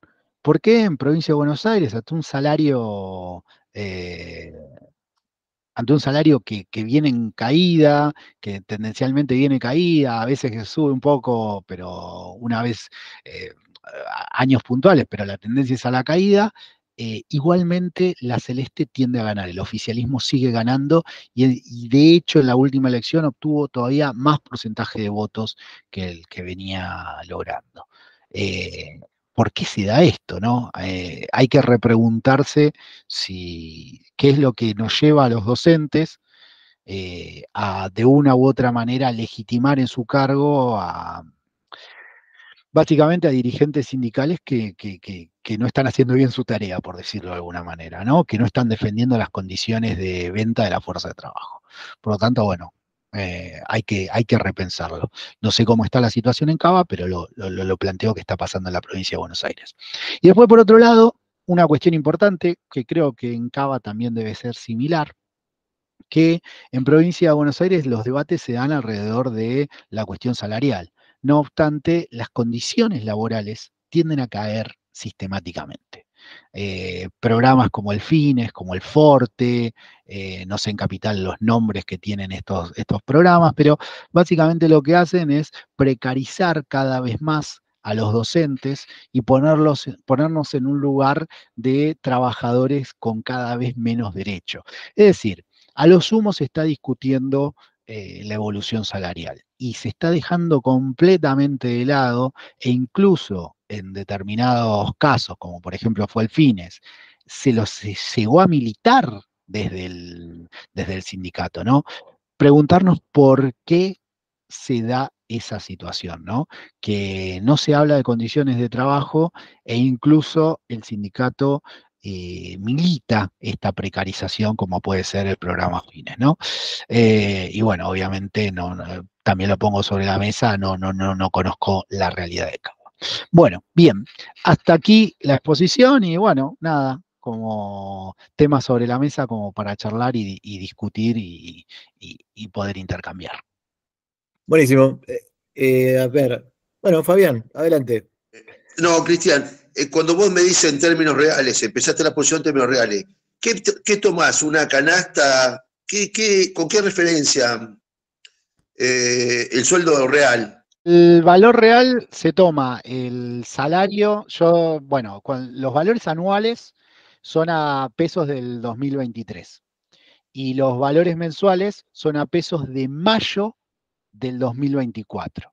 ¿Por qué en provincia de Buenos Aires, ante un salario, eh, ante un salario que, viene en caída, que tendencialmente viene caída, a veces que sube un poco, pero una vez, eh, años puntuales, pero la tendencia es a la caída, eh, igualmente la Celeste tiende a ganar, el oficialismo sigue ganando y, de hecho en la última elección obtuvo todavía más porcentaje de votos que el que venía logrando. ¿por qué se da esto? ¿no? Eh, hay que repreguntarse si, qué es lo que nos lleva a los docentes eh, a de una u otra manera legitimar en su cargo a básicamente a dirigentes sindicales que, que, no están haciendo bien su tarea, por decirlo de alguna manera, ¿no? que no están defendiendo las condiciones de venta de la fuerza de trabajo. Por lo tanto, bueno, eh, hay, que, hay que repensarlo. No sé cómo está la situación en Cava, pero lo, lo planteo que está pasando en la provincia de Buenos Aires. Y después, por otro lado, una cuestión importante que creo que en Cava también debe ser similar, que en provincia de Buenos Aires los debates se dan alrededor de la cuestión salarial. No obstante, las condiciones laborales tienden a caer sistemáticamente. Eh, programas como el Fines, como el Forte, eh, no sé en Capital los nombres que tienen estos, estos programas, pero básicamente lo que hacen es precarizar cada vez más a los docentes y ponerlos, ponernos en un lugar de trabajadores con cada vez menos derecho. Es decir, a lo sumo se está discutiendo eh, la evolución salarial y se está dejando completamente de lado e incluso en determinados casos, como por ejemplo fue el Fines, se los llegó a militar desde el, desde el sindicato, ¿no? Preguntarnos por qué se da esa situación, ¿no? Que no se habla de condiciones de trabajo e incluso el sindicato eh, milita esta precarización como puede ser el programa Fines, ¿no? Eh, y bueno, obviamente también lo pongo sobre la mesa, no, no, no, no conozco la realidad de acá. Bueno, bien, hasta aquí la exposición y bueno, nada, como tema sobre la mesa como para charlar y, discutir y, poder intercambiar. Buenísimo. Eh, eh, a ver, bueno, Fabián, adelante. Eh, no, Cristian, cuando vos me dices en términos reales, empezaste la exposición en términos reales, ¿qué, qué tomás? ¿Una canasta? con qué referencia el sueldo real? El valor real se toma el salario. Yo, bueno, los valores anuales son a pesos del 2023 y los valores mensuales son a pesos de mayo del 2024.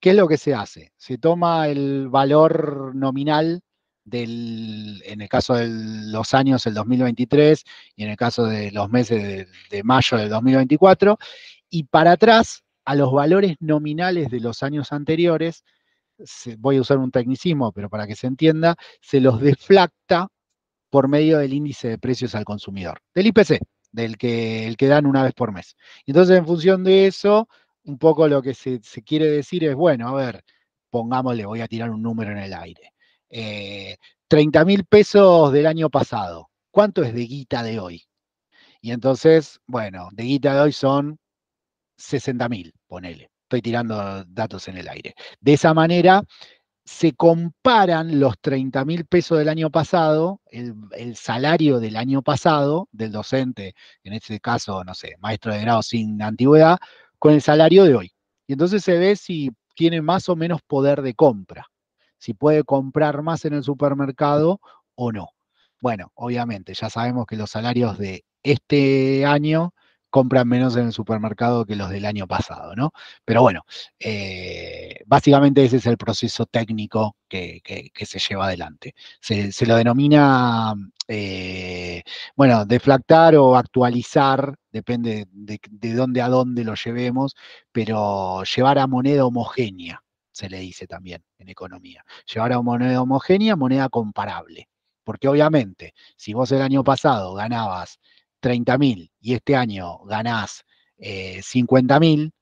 ¿Qué es lo que se hace? Se toma el valor nominal del, en el caso de los años del 2023 y en el caso de los meses de mayo del 2024, y para atrás a los valores nominales de los años anteriores, voy a usar un tecnicismo, pero para que se entienda, se los deflacta por medio del índice de precios al consumidor, del IPC, del que, el que dan una vez por mes. Entonces, en función de eso, un poco lo que se, quiere decir es, bueno, a ver, pongámosle, voy a tirar un número en el aire. 30 eh, mil pesos del año pasado. ¿Cuánto es de guita de hoy? Y entonces, bueno, de guita de hoy son 60.000, ponele. Estoy tirando datos en el aire. De esa manera, se comparan los 30.000 mil pesos del año pasado, el, el, salario del año pasado del docente, en este caso, no sé, maestro de grado sin antigüedad, con el salario de hoy. Y entonces se ve si tiene más o menos poder de compra, si puede comprar más en el supermercado o no. Bueno, obviamente, ya sabemos que los salarios de este año compran menos en el supermercado que los del año pasado, ¿no? Pero bueno, eh, básicamente ese es el proceso técnico que, se lleva adelante. Se, lo denomina, eh, bueno, deflactar o actualizar, depende de, de dónde a dónde lo llevemos, pero llevar a moneda homogénea, se le dice también en economía. Llevar a moneda homogénea, moneda comparable. Porque obviamente, si vos el año pasado ganabas 30.000 y este año ganás 50.000, eh,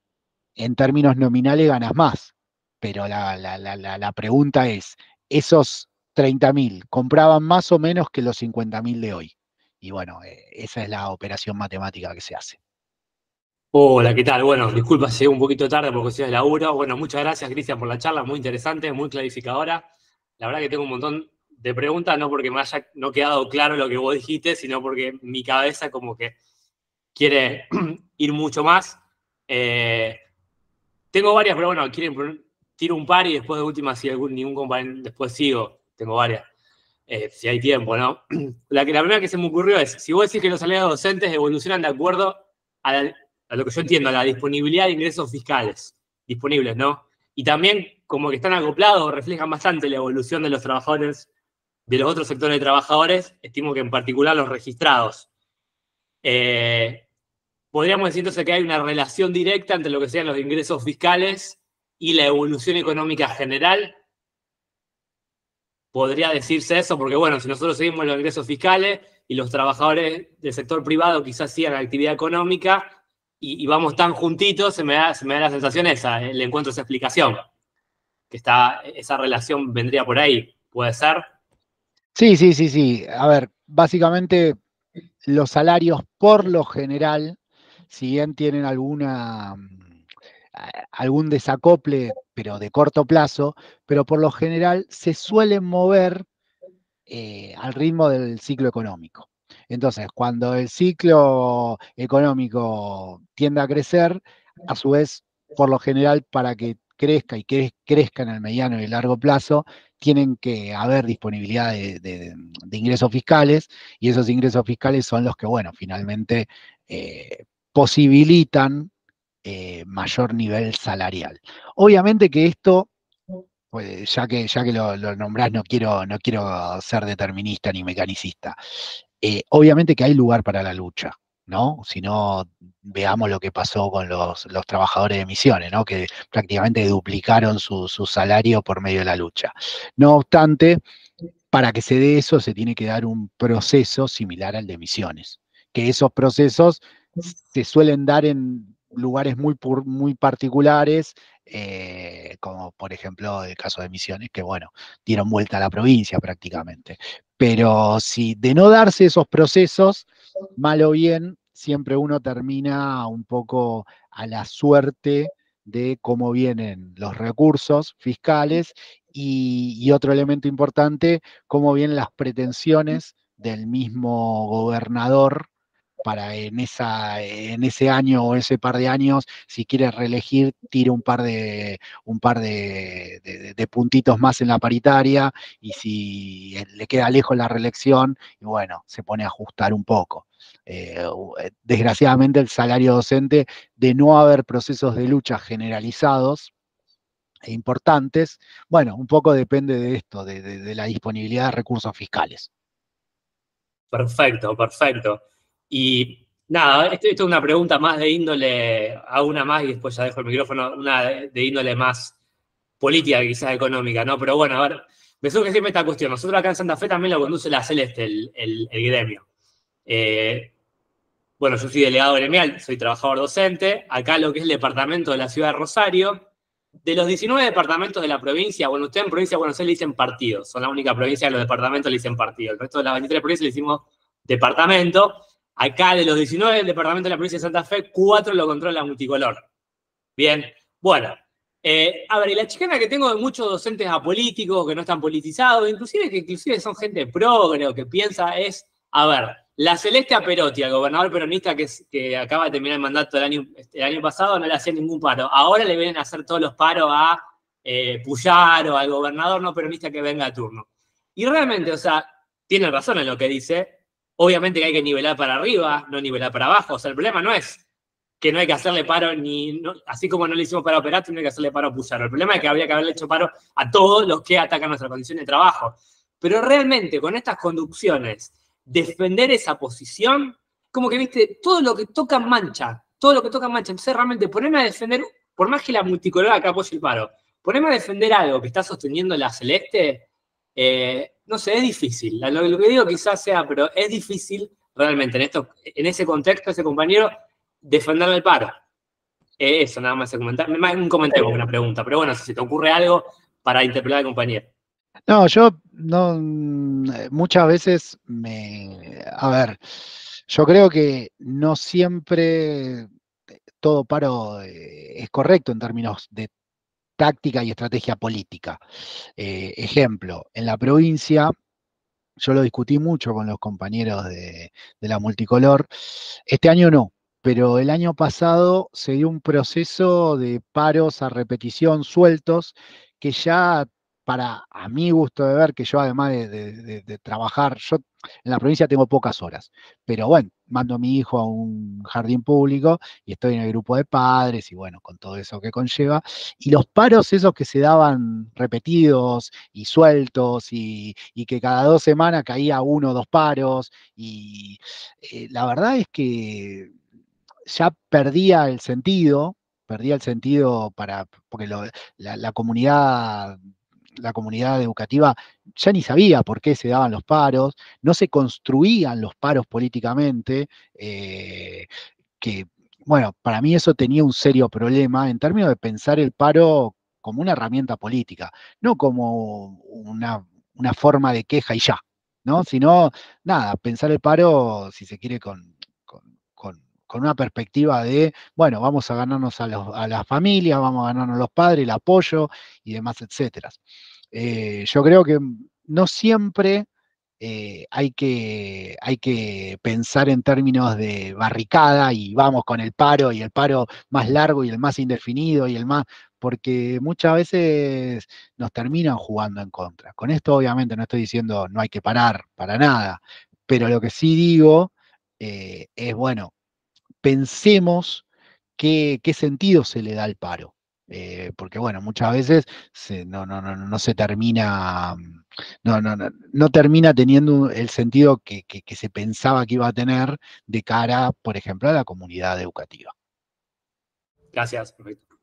en términos nominales ganas más. Pero la, pregunta es, ¿esos 30.000 compraban más o menos que los 50.000 de hoy? Y bueno, eh, esa es la operación matemática que se hace. Hola, ¿qué tal? Bueno, disculpa, llegué un poquito tarde porque soy de laburo. Bueno, muchas gracias, Cristian, por la charla, muy interesante, muy clarificadora. La verdad que tengo un montón de pregunta, no porque me haya no quedado claro lo que vos dijiste, sino porque mi cabeza como que quiere ir mucho más. Eh, tengo varias, pero bueno, quieren, tiro un par y después de última, si algún, ningún compañero, después sigo, tengo varias, eh, si hay tiempo, ¿no? La, que, la primera que se me ocurrió es, si vos decís que los aliados docentes evolucionan de acuerdo a, a lo que yo entiendo, a la disponibilidad de ingresos fiscales disponibles, ¿no? Y también como que están acoplados, reflejan bastante la evolución de los trabajadores de los otros sectores de trabajadores, estimo que en particular los registrados. Eh, podríamos decir entonces que hay una relación directa entre lo que sean los ingresos fiscales y la evolución económica general. Podría decirse eso, porque bueno, si nosotros seguimos los ingresos fiscales y los trabajadores del sector privado quizás sigan la actividad económica y, vamos tan juntitos, se me, da, me da la sensación esa, eh, le encuentro esa explicación, que está, esa relación vendría por ahí, puede ser. Sí, sí, sí, sí. A ver, básicamente los salarios por lo general, si bien tienen alguna eh, algún desacople, pero de corto plazo, pero por lo general se suelen mover eh, al ritmo del ciclo económico. Entonces, cuando el ciclo económico tiende a crecer, a su vez, por lo general, para que crezca y que crezca en el mediano y largo plazo, tienen que haber disponibilidad de, ingresos fiscales y esos ingresos fiscales son los que, bueno, finalmente eh, posibilitan eh, mayor nivel salarial. Obviamente que esto, pues, ya que, ya que lo, lo nombrás, no quiero, no quiero ser determinista ni mecanicista. Eh, obviamente que hay lugar para la lucha. ¿no? Si no, veamos lo que pasó con los, trabajadores de misiones, Que prácticamente duplicaron su, salario por medio de la lucha. No obstante, para que se dé eso se tiene que dar un proceso similar al de misiones, que esos procesos se suelen dar en lugares muy, muy particulares, eh, como por ejemplo el caso de Misiones, que bueno, dieron vuelta a la provincia prácticamente. Pero si de no darse esos procesos, mal o bien, siempre uno termina un poco a la suerte de cómo vienen los recursos fiscales y, otro elemento importante, cómo vienen las pretensiones del mismo gobernador para en, esa, en ese año o ese par de años, si quiere reelegir, tire un par de, un par de, puntitos más en la paritaria y si eh, le queda lejos la reelección, y bueno, se pone a ajustar un poco. Eh, eh, desgraciadamente el salario docente, de no haber procesos de lucha generalizados e importantes, bueno, un poco depende de esto, de, la disponibilidad de recursos fiscales. Perfecto, perfecto. Y nada, esto, es una pregunta más de índole, a una más y después ya dejo el micrófono, una de índole más política, quizás económica, ¿no? Pero bueno, a ver, me surge siempre esta cuestión. Nosotros acá en Santa Fe también lo conduce la Celeste, el, gremio. Eh, bueno, yo soy delegado gremial, soy trabajador docente, acá lo que es el departamento de la ciudad de Rosario. De los 19 departamentos de la provincia, bueno, usted en provincia de Buenos Aires le dicen partidos, son la única provincia de los departamentos le dicen partido, el resto de las 23 provincias le hicimos departamento. Acá de los 19 departamentos departamento de la provincia de Santa Fe, 4 lo controla multicolor. Bien, bueno, eh, a ver, y la chicana que tengo de muchos docentes apolíticos, que no están politizados, inclusive que inclusive son gente progre o que piensa es, a ver, la Celeste Perotti, el gobernador peronista que, acaba de terminar el mandato este, el año, pasado, no le hacía ningún paro. Ahora le vienen a hacer todos los paros a eh, o al gobernador no peronista que venga a turno. Y realmente, o sea, tiene razón en lo que dice. Obviamente que hay que nivelar para arriba, no nivelar para abajo. O sea, el problema no es que no hay que hacerle paro ni. así como no le hicimos paro a no hay que hacerle paro a Puyar. El problema es que habría que haberle hecho paro a todos los que atacan nuestra condición de trabajo. Pero realmente, con estas conducciones defender esa posición, como que, viste, todo lo que toca mancha, todo lo que toca mancha. Entonces, realmente, ponerme a defender, por más que la multicolor acá apoye el paro, ponerme a defender algo que está sosteniendo la celeste, eh, no sé, es difícil. Lo, que digo quizás sea, pero es difícil realmente en, esto, en ese contexto, ese compañero, defenderle el paro. Eh, eso, nada más, comentar, más un comentario, una pregunta. Pero bueno, si te ocurre algo para interpelar al compañero. No, yo no mm, eh, muchas veces me a ver, yo creo que no siempre eh, todo paro eh, es correcto en términos de táctica y estrategia política. ejemplo, en la provincia, yo lo discutí mucho con los compañeros de, de la multicolor, este año no, pero el año pasado se dio un proceso de paros a repetición sueltos que ya para a mi gusto de ver, que yo además de, trabajar, yo en la provincia tengo pocas horas, pero bueno, mando a mi hijo a un jardín público y estoy en el grupo de padres y bueno, con todo eso que conlleva. Y los paros esos que se daban repetidos y sueltos y, que cada dos semanas caía uno o dos paros y eh, la verdad es que ya perdía el sentido, perdía el sentido para, porque la, comunidad la comunidad educativa ya ni sabía por qué se daban los paros, no se construían los paros políticamente, eh, que, bueno, para mí eso tenía un serio problema en términos de pensar el paro como una herramienta política, no como una, una forma de queja y ya, ¿no? Sino, nada, pensar el paro, si se quiere, con con una perspectiva de, bueno, vamos a ganarnos a, la a las familias, vamos a ganarnos los padres, el apoyo y demás, etcétera. Eh, yo creo que no siempre eh, hay, que, hay que pensar en términos de barricada y vamos con el paro y el paro más largo y el más indefinido y el más, porque muchas veces nos terminan jugando en contra. Con esto obviamente no estoy diciendo no hay que parar para nada, pero lo que sí digo eh, es, bueno, pensemos qué, qué sentido se le da al paro. Eh, porque bueno, muchas veces no, no, no, no se termina, mm, no, no, termina teniendo el sentido que, se pensaba que iba a tener de cara, por ejemplo, a la comunidad educativa. Gracias, perfecto.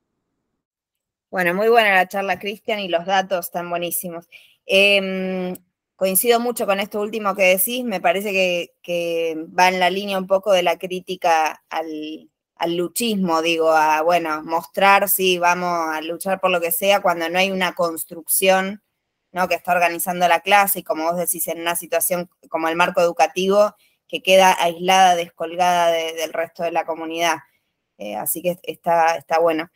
Bueno, muy buena la charla, Cristian, y los datos están buenísimos. Em, coincido mucho con esto último que decís, me parece que, va en la línea un poco de la crítica al, al luchismo, digo, a, bueno, mostrar si sí, vamos a luchar por lo que sea cuando no hay una construcción, ¿no? Que está organizando la clase y como vos decís, en una situación como el marco educativo que queda aislada, descolgada del resto de la comunidad. Eh, así que está, está bueno.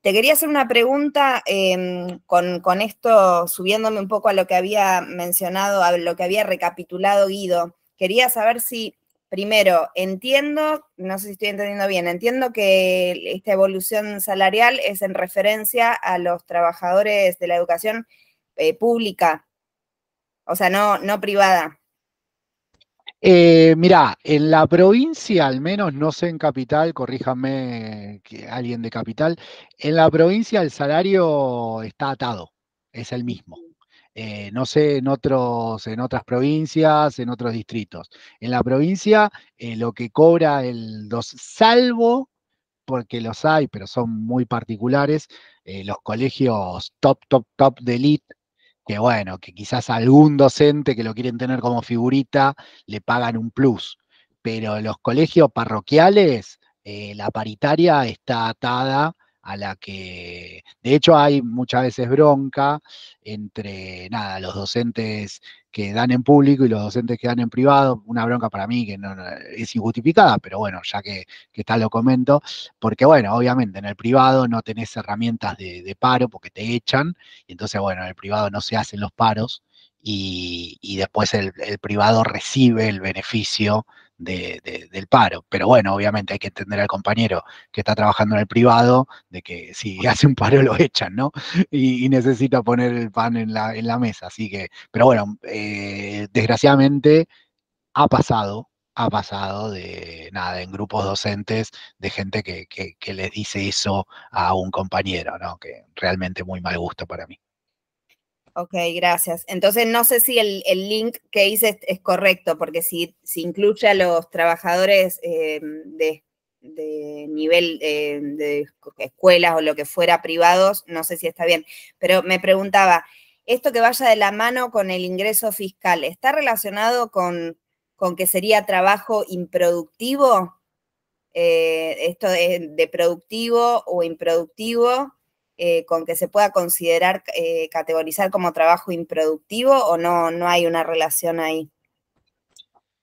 Te quería hacer una pregunta em, con, esto, subiéndome un poco a lo que había mencionado, a lo que había recapitulado Guido. Quería saber si, primero, entiendo, no sé si estoy entendiendo bien, entiendo que esta evolución salarial es en referencia a los trabajadores de la educación eh, pública, o sea, no, no privada mira eh, mirá, en la provincia, al menos, no sé en capital, corríjame que alguien de capital, en la provincia el salario está atado, es el mismo. Eh, no sé en, otros, en otras provincias, en otros distritos. En la provincia, eh, lo que cobra el 2 salvo porque los hay, pero son muy particulares, los colegios top, top, top de elite que bueno, que quizás algún docente que lo quieren tener como figurita le pagan un plus, pero los colegios parroquiales, eh, la paritaria está atada a la que, de hecho hay muchas veces bronca entre, nada, los docentes que dan en público y los docentes que dan en privado, una bronca para mí que no, es injustificada, pero bueno, ya que, que está lo comento, porque bueno, obviamente en el privado no tenés herramientas de, paro porque te echan, y entonces bueno, en el privado no se hacen los paros, y, después el, el, privado recibe el beneficio de, del paro. Pero bueno, obviamente hay que entender al compañero que está trabajando en el privado, de que si hace un paro lo echan, ¿no? Y, necesita poner el pan en la, en la, mesa. Así que, pero bueno, eh, desgraciadamente ha pasado, ha pasado de nada, en grupos docentes, de gente que, que, que les dice eso a un compañero, ¿no? Que realmente muy mal gusto para mí. Ok, gracias. Entonces no sé si el, link que hice es, correcto, porque si, incluye a los trabajadores eh, de, nivel eh, de escuelas o lo que fuera privados, no sé si está bien. Pero me preguntaba, esto que vaya de la mano con el ingreso fiscal, ¿está relacionado con, que sería trabajo improductivo? Eh, esto de productivo o improductivo, eh, con que se pueda considerar, eh, categorizar como trabajo improductivo o no, no hay una relación ahí?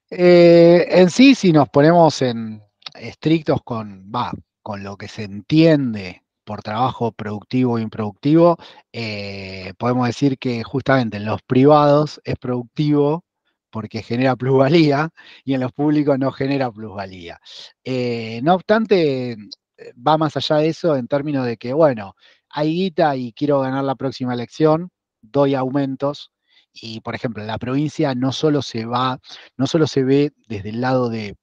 Eh, en sí, si nos ponemos en estrictos con, con lo que se entiende por trabajo productivo o improductivo, podemos decir que justamente en los privados es productivo porque genera plusvalía y en los públicos no genera plusvalía. no obstante, va más allá de eso en términos de que, bueno, hay guita y quiero ganar la próxima elección, doy aumentos. Y, por ejemplo, la provincia no solo se va, no solo se ve desde el lado de,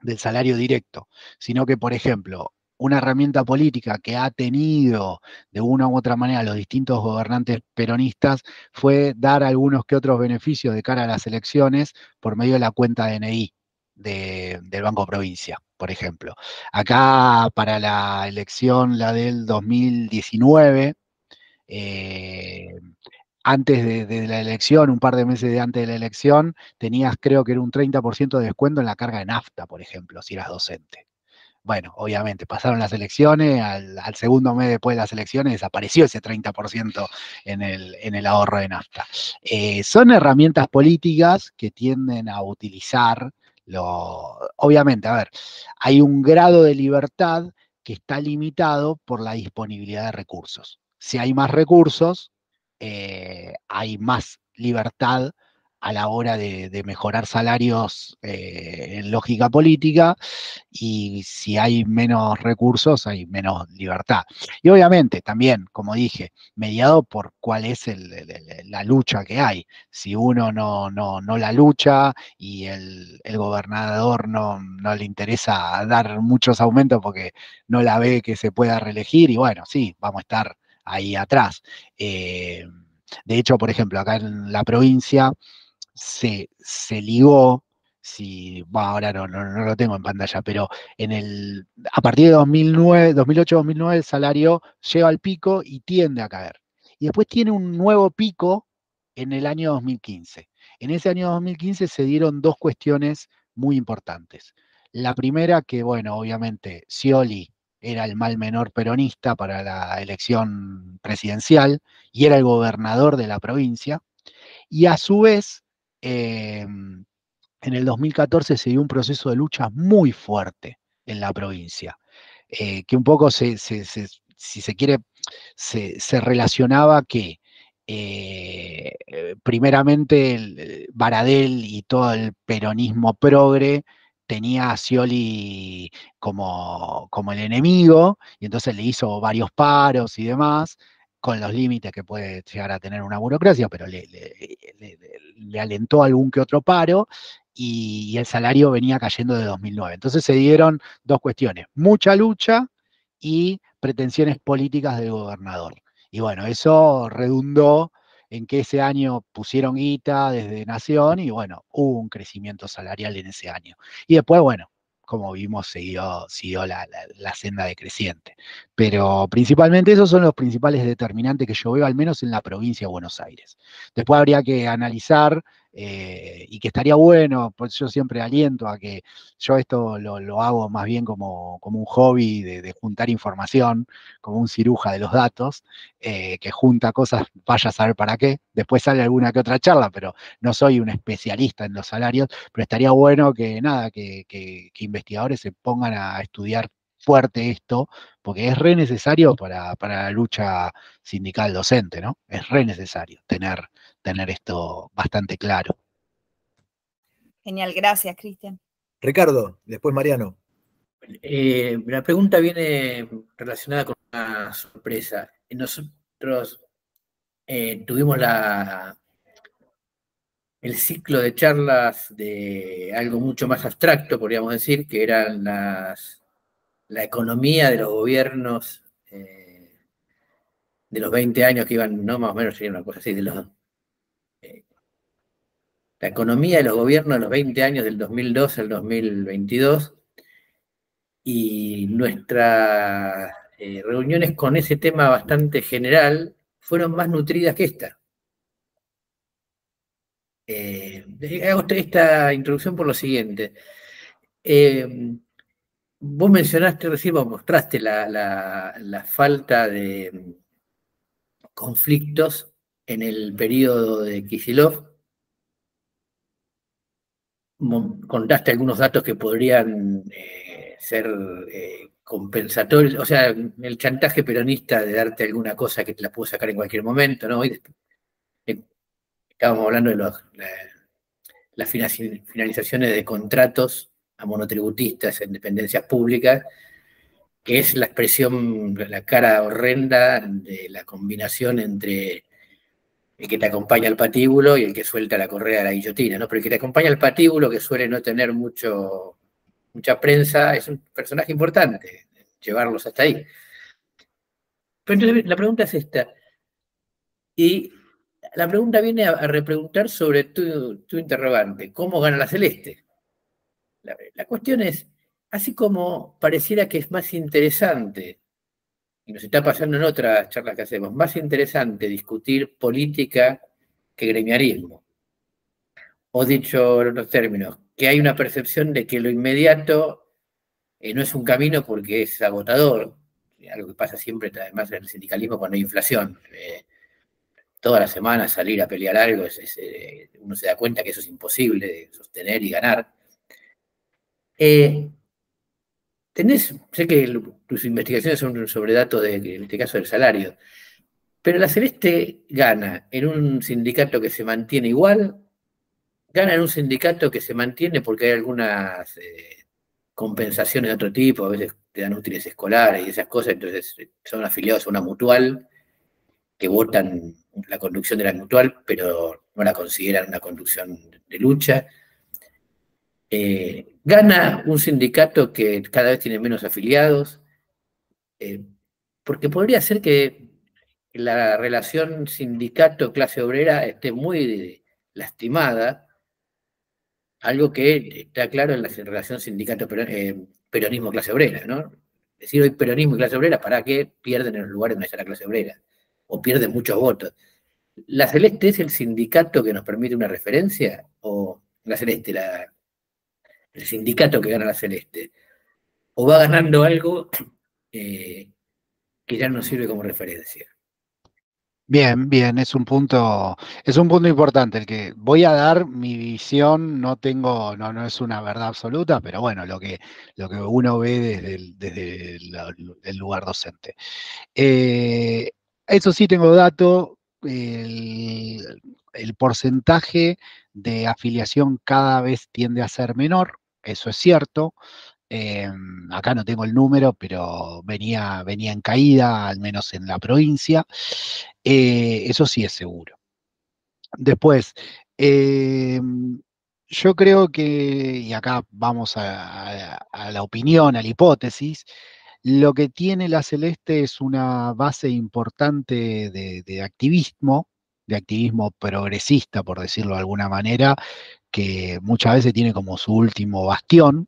del salario directo, sino que, por ejemplo, una herramienta política que ha tenido de una u otra manera los distintos gobernantes peronistas fue dar algunos que otros beneficios de cara a las elecciones por medio de la cuenta DNI del Banco Provincia por ejemplo. Acá para la elección, la del 2019, eh, antes de, la elección, un par de meses antes de la elección, tenías creo que era un 30% de descuento en la carga de nafta, por ejemplo, si eras docente. Bueno, obviamente, pasaron las elecciones, al, segundo mes después de las elecciones desapareció ese 30% en el, en el ahorro de nafta. Eh, son herramientas políticas que tienden a utilizar lo, obviamente, a ver, hay un grado de libertad que está limitado por la disponibilidad de recursos. Si hay más recursos, eh, hay más libertad a la hora de, mejorar salarios eh, en lógica política y si hay menos recursos hay menos libertad. Y obviamente también, como dije, mediado por cuál es la lucha que hay. Si uno no, no, no la lucha y el, gobernador no, le interesa dar muchos aumentos porque no la ve que se pueda reelegir y bueno, sí, vamos a estar ahí atrás. Eh, de hecho, por ejemplo, acá en la provincia se, se ligó, si, ahora no, no, lo tengo en pantalla, pero en el, a partir de 2008-2009 el salario llega al pico y tiende a caer. Y después tiene un nuevo pico en el año 2015. En ese año 2015 se dieron dos cuestiones muy importantes. La primera, que bueno, obviamente Scioli era el mal menor peronista para la elección presidencial y era el gobernador de la provincia. Y a su vez, Em, en el 2014 se dio un proceso de lucha muy fuerte en la provincia, eh, que un poco, si se quiere, se, relacionaba que eh, primeramente el eh, Baradel y todo el peronismo progre tenía a Scioli como el enemigo, y entonces le hizo varios paros y demás, con los límites que puede llegar a tener una burocracia, pero le, alentó algún que otro paro y, y, el salario venía cayendo de 2009. Entonces se dieron dos cuestiones, mucha lucha y pretensiones políticas del gobernador. Y bueno, eso redundó en que ese año pusieron guita desde Nación y bueno, hubo un crecimiento salarial en ese año. Y después, bueno, como vimos, siguió, siguió la, la, senda decreciente. Pero principalmente esos son los principales determinantes que yo veo, al menos en la provincia de Buenos Aires. Después habría que analizar eh, y que estaría bueno, pues yo siempre aliento a que yo esto lo, hago más bien como, un hobby de, juntar información, como un ciruja de los datos, eh, que junta cosas, vaya a saber para qué, después sale alguna que otra charla, pero no soy un especialista en los salarios, pero estaría bueno que nada, que, investigadores se pongan a estudiar fuerte esto, porque es re necesario para, para, la lucha sindical docente, ¿no? Es re necesario tener, tener esto bastante claro. Genial, gracias, Cristian. Ricardo, después Mariano. Eh, la pregunta viene relacionada con una sorpresa. Nosotros eh, tuvimos la, el ciclo de charlas de algo mucho más abstracto, podríamos decir, que eran la economía de los gobiernos eh, de los 20 años que iban, no más o menos sería una cosa así, de los economía de los gobiernos de los 20 años del 2002 al 2022 y nuestras eh, reuniones con ese tema bastante general fueron más nutridas que esta. Eh, eh, hago esta introducción por lo siguiente. vos mencionaste recién, vos mostraste la, falta de mm, conflictos en el periodo de Kisilov contaste algunos datos que podrían eh, ser eh, compensatorios, o sea, el chantaje peronista de darte alguna cosa que te la puedo sacar en cualquier momento, ¿no? Eh, estábamos hablando de las finalizaciones de contratos a monotributistas en dependencias públicas, que es la expresión, la cara horrenda de la combinación entre el que te acompaña al patíbulo y el que suelta la correa de la guillotina, ¿no? Pero el que te acompaña al patíbulo, que suele no tener mucho, mucha prensa, es un personaje importante, llevarlos hasta ahí. Pero entonces, la pregunta es esta. Y la pregunta viene a, repreguntar sobre tu, tu, interrogante, ¿cómo gana la celeste? la cuestión es, así como pareciera que es más interesante y nos está pasando en otras charlas que hacemos, más interesante discutir política que gremiarismo. O dicho en otros términos, que hay una percepción de que lo inmediato eh, no es un camino porque es agotador, algo que pasa siempre además en el sindicalismo cuando hay inflación. Eh, toda todas las semanas salir a pelear algo, eh, uno se da cuenta que eso es imposible de sostener y ganar tenés, sé que tus investigaciones son sobre datos, de, en este caso del salario, pero la Celeste gana en un sindicato que se mantiene igual, gana en un sindicato que se mantiene porque hay algunas eh, compensaciones de otro tipo, a veces te dan útiles escolares y esas cosas, entonces eh, son afiliados a una mutual que votan la conducción de la mutual, pero no la consideran una conducción de lucha. Eh, Gana un sindicato que cada vez tiene menos afiliados, eh, porque podría ser que la relación sindicato-clase obrera esté muy lastimada, algo que está claro en la relación sindicato-peronismo-clase eh, obrera, ¿no? Decir hoy peronismo y clase obrera, ¿para qué pierden en los lugares donde está la clase obrera? O pierden muchos votos. ¿La Celeste es el sindicato que nos permite una referencia? ¿O la Celeste, la, el sindicato que gana la celeste, o va ganando algo eh, que ya no sirve como referencia. Bien, bien, es un punto, es un punto importante el que voy a dar mi visión, no tengo, no, es una verdad absoluta, pero bueno, lo que, lo que uno ve desde el, lugar docente. Eh, eso sí tengo dato, el porcentaje de afiliación cada vez tiende a ser menor, eso es cierto. Eh, acá no tengo el número, pero venía, venía en caída, al menos en la provincia. Eh, eso sí es seguro. Después, eh, yo creo que, y acá vamos a, la opinión, a la hipótesis, lo que tiene la Celeste es una base importante de activismo, de activismo progresista, por decirlo de alguna manera, que muchas veces tiene como su último bastión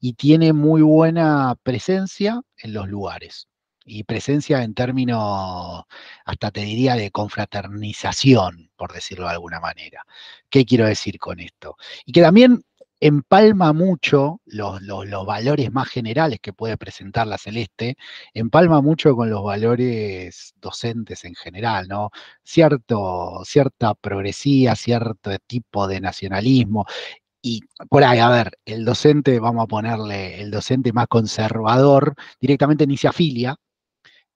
y tiene muy buena presencia en los lugares. Y presencia en términos, hasta te diría, de confraternización, por decirlo de alguna manera. ¿Qué quiero decir con esto? Y que también empalma mucho los, valores más generales que puede presentar la Celeste, empalma mucho con los valores docentes en general, ¿no? Cierto, cierta progresía, cierto tipo de nacionalismo. Y por ahí, a ver, el docente, vamos a ponerle, el docente más conservador, directamente ni se afilia,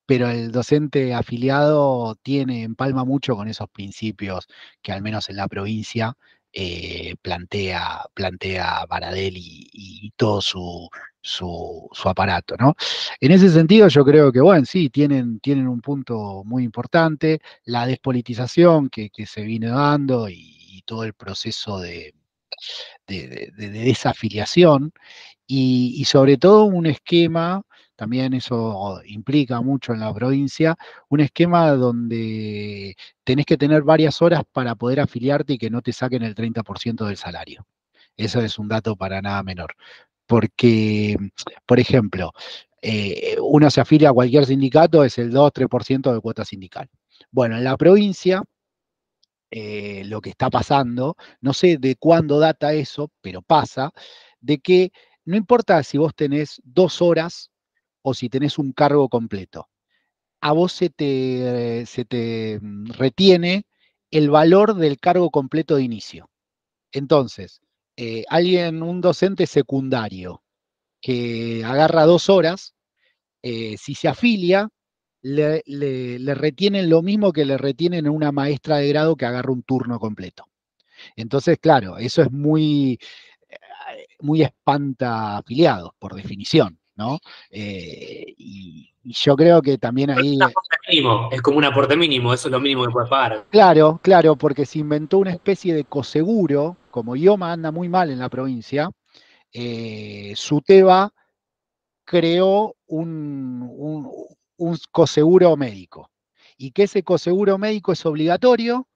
pero el docente afiliado tiene, empalma mucho con esos principios que al menos en la provincia eh, plantea, plantea Baradel y, todo su, su, aparato, ¿no? En ese sentido, yo creo que, bueno, sí, tienen, tienen un punto muy importante, la despolitización que, se viene dando y, todo el proceso de, de, desafiliación y, sobre todo un esquema también eso implica mucho en la provincia, un esquema donde tenés que tener varias horas para poder afiliarte y que no te saquen el 30% del salario. Eso es un dato para nada menor. Porque, por ejemplo, eh, uno se afilia a cualquier sindicato, es el 2-3% de cuota sindical. Bueno, en la provincia, eh, lo que está pasando, no sé de cuándo data eso, pero pasa, de que no importa si vos tenés dos horas o si tenés un cargo completo. A vos se te, eh, se te mm, retiene el valor del cargo completo de inicio. Entonces, eh, alguien, un docente secundario que agarra dos horas, eh, si se afilia, le, retienen lo mismo que le retienen a una maestra de grado que agarra un turno completo. Entonces, claro, eso es muy, muy espanta afiliados, por definición. Eh, y, yo creo que también ahí... Es, como un aporte mínimo, eso es lo mínimo que puede pagar. Claro, claro, porque se inventó una especie de coseguro, como IOMA anda muy mal en la provincia, eh, Suteba creó un, un, un coseguro médico y que ese coseguro médico es obligatorio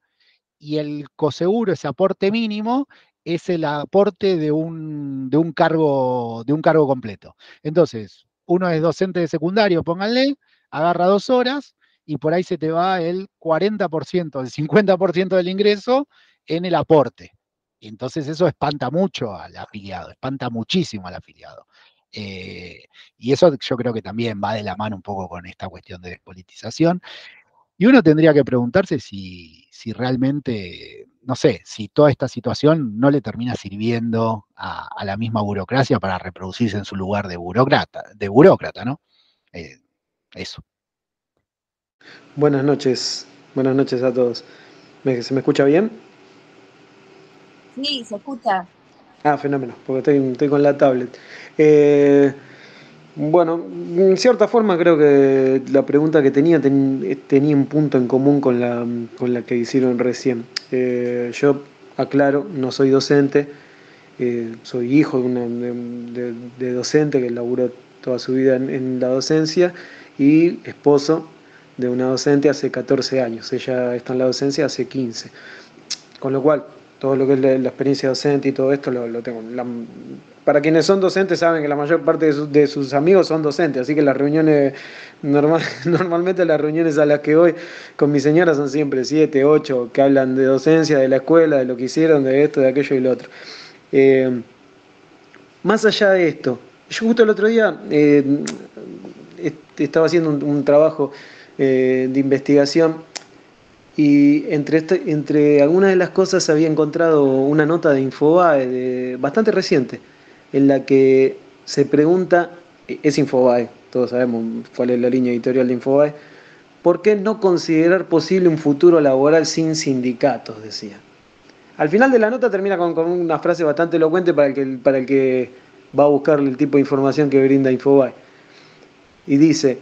y el coseguro, ese aporte mínimo, es el aporte de un, de un, cargo, de un cargo completo. Entonces, uno es docente de secundario, pónganle, agarra dos horas y por ahí se te va el 40%, el 50% del ingreso en el aporte. Entonces eso espanta mucho al afiliado, espanta muchísimo al afiliado. Eh, y eso yo creo que también va de la mano un poco con esta cuestión de despolitización. Y uno tendría que preguntarse si, si realmente no sé, si toda esta situación no le termina sirviendo a, la misma burocracia para reproducirse en su lugar de burócrata, de burócrata, ¿no? Eh, eso. Buenas noches, buenas noches a todos. ¿Se me escucha bien? Sí, se escucha. Ah, fenómeno, porque estoy, estoy con la tablet. Eh, bueno, en cierta forma creo que la pregunta que tenía tenía un punto en común con la, con la que hicieron recién. Eh, yo aclaro, no soy docente, eh, soy hijo de, una, docente que laburó toda su vida en, la docencia y esposo de una docente hace 14 años. Ella está en la docencia hace 15. Con lo cual, todo lo que es la, experiencia docente y todo esto lo, tengo para quienes son docentes saben que la mayor parte de, sus amigos son docentes, así que las reuniones, normalmente las reuniones a las que voy con mi señora son siempre siete, ocho, que hablan de docencia, de la escuela, de lo que hicieron, de esto, de aquello y lo otro. Eh, más allá de esto, yo justo el otro día eh, estaba haciendo un, trabajo eh, de investigación y entre, este, entre algunas de las cosas había encontrado una nota de Infobae de, bastante reciente en la que se pregunta, eh, es Infobae, todos sabemos cuál es la línea editorial de Infobae, ¿por qué no considerar posible un futuro laboral sin sindicatos? Decía. Al final de la nota termina con, una frase bastante elocuente para el, que, para el que va a buscar el tipo de información que brinda Infobae. Y dice,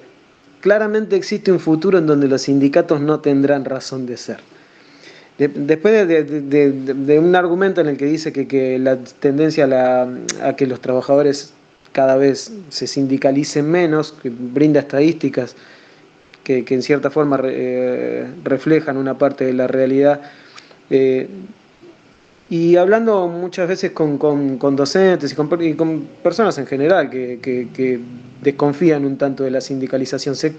claramente existe un futuro en donde los sindicatos no tendrán razón de ser después de, un argumento en el que dice que, que la tendencia a, la, que los trabajadores cada vez se sindicalicen menos, que brinda estadísticas que, en cierta forma eh, reflejan una parte de la realidad, eh, y hablando muchas veces con, con, docentes y con, personas en general que, desconfían un tanto de la sindicalización, se,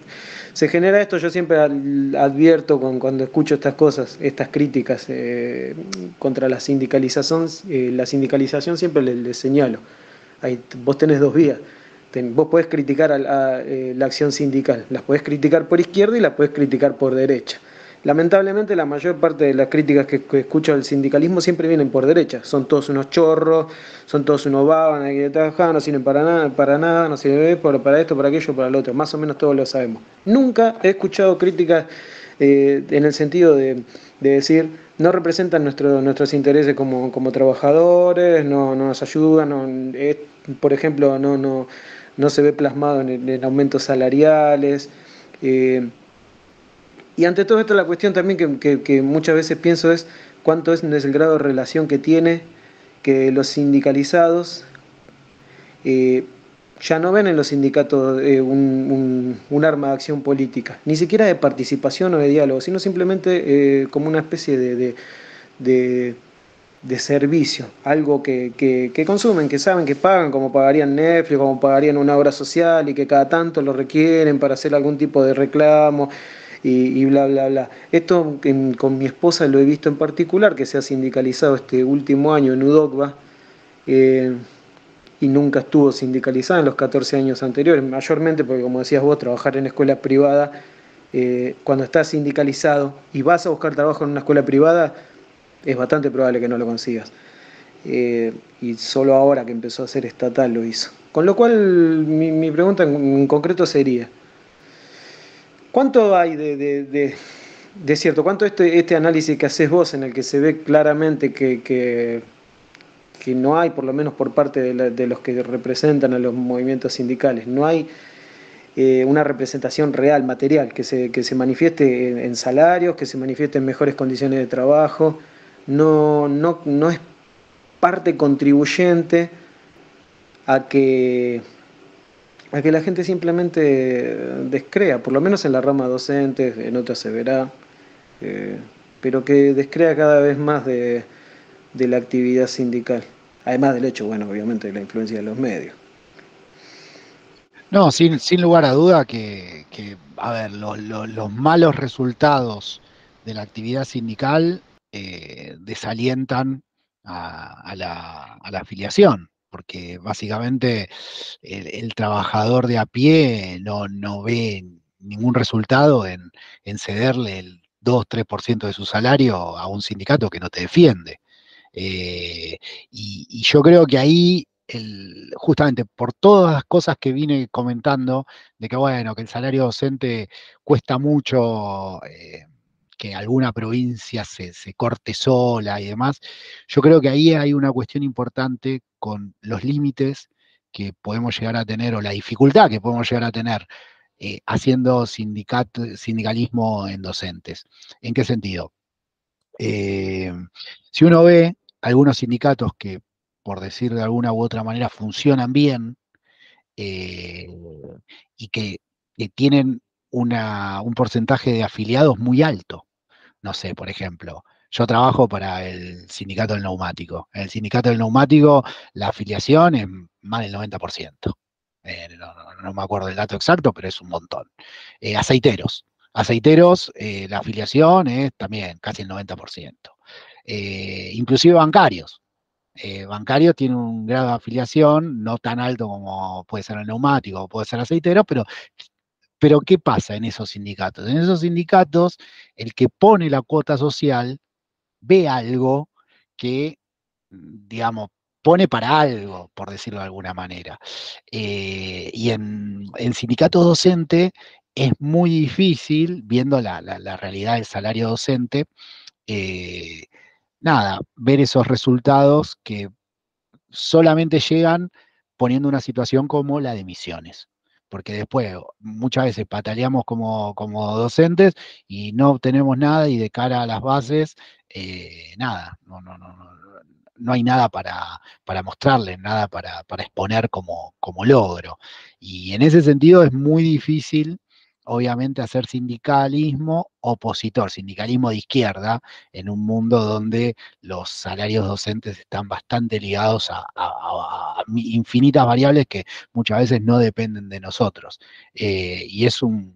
se genera esto, yo siempre advierto cuando escucho estas cosas, estas críticas eh, contra la sindicalización, eh, la sindicalización siempre les, señalo, Ahí, vos tenés dos vías, vos podés criticar a, eh, la acción sindical, las podés criticar por izquierda y las podés criticar por derecha. Lamentablemente la mayor parte de las críticas que, escucho del sindicalismo siempre vienen por derecha. Son todos unos chorros, son todos unos babas, que no sirven para nada, para nada, no sirven para, esto, para aquello, para lo otro. Más o menos todos lo sabemos. Nunca he escuchado críticas eh, en el sentido de, decir no representan nuestros intereses como, trabajadores, no, nos ayudan, por ejemplo, no, se ve plasmado en, aumentos salariales. Eh, y ante todo esto la cuestión también que, muchas veces pienso es cuánto es, el grado de relación que tiene que los sindicalizados eh, ya no ven en los sindicatos eh, un, arma de acción política, ni siquiera de participación o de diálogo, sino simplemente eh, como una especie de, servicio, algo que, consumen, que saben que pagan, como pagarían Netflix, como pagarían una obra social y que cada tanto lo requieren para hacer algún tipo de reclamo y, bla, bla, bla. Esto con mi esposa lo he visto en particular, que se ha sindicalizado este último año en UDOCBA eh, y nunca estuvo sindicalizada en los 14 años anteriores, mayormente porque, como decías vos, trabajar en escuela privada, eh, cuando estás sindicalizado y vas a buscar trabajo en una escuela privada, es bastante probable que no lo consigas. Eh, y solo ahora que empezó a ser estatal lo hizo. Con lo cual mi, pregunta en concreto sería, ¿Cuánto hay de, cierto? ¿Cuánto este, este análisis que haces vos en el que se ve claramente que, no hay, por lo menos por parte de, los que representan a los movimientos sindicales, no hay eh, una representación real, material, que se, se manifieste en, salarios, que se manifieste en mejores condiciones de trabajo, no, no, no es parte contribuyente a que a que la gente simplemente descrea, por lo menos en la rama docente, en otras se verá, eh, pero que descrea cada vez más de, la actividad sindical, además del hecho, bueno, obviamente, de la influencia de los medios. No, sin, lugar a duda que, a ver, los malos resultados de la actividad sindical eh, desalientan a la afiliación porque básicamente el, trabajador de a pie no, no ve ningún resultado en, cederle el 2-3% de su salario a un sindicato que no te defiende. Eh, y, yo creo que ahí, justamente por todas las cosas que vine comentando, de que bueno, que el salario docente cuesta mucho eh, alguna provincia se, corte sola y demás. Yo creo que ahí hay una cuestión importante con los límites que podemos llegar a tener o la dificultad que podemos llegar a tener eh, haciendo sindicalismo en docentes. ¿En qué sentido? Eh, si uno ve algunos sindicatos que, por decir de alguna u otra manera, funcionan bien eh, y que, tienen un porcentaje de afiliados muy alto, no sé, por ejemplo, yo trabajo para el sindicato del neumático. En el sindicato del neumático la afiliación es más del 90%. Eh, no, me acuerdo el dato exacto, pero es un montón. Eh, aceiteros. Aceiteros, eh, la afiliación es también casi el 90%. inclusive bancarios. bancarios tiene un grado de afiliación no tan alto como puede ser el neumático o puede ser aceiteros, pero pero ¿qué pasa en esos sindicatos? En esos sindicatos, el que pone la cuota social ve algo que, mm, digamos, pone para algo, por decirlo de alguna manera. Eh, y en, sindicatos docente es muy difícil, viendo la, realidad del salario docente, eh, nada, ver esos resultados que solamente llegan poniendo una situación como la de misiones porque después muchas veces pataleamos como, docentes y no obtenemos nada y de cara a las bases, eh, nada, no, hay nada para, para mostrarles, nada para, exponer como, como logro. Y en ese sentido es muy difícil obviamente hacer sindicalismo opositor, sindicalismo de izquierda, en un mundo donde los salarios docentes están bastante ligados a, infinitas variables que muchas veces no dependen de nosotros. Eh, y es un,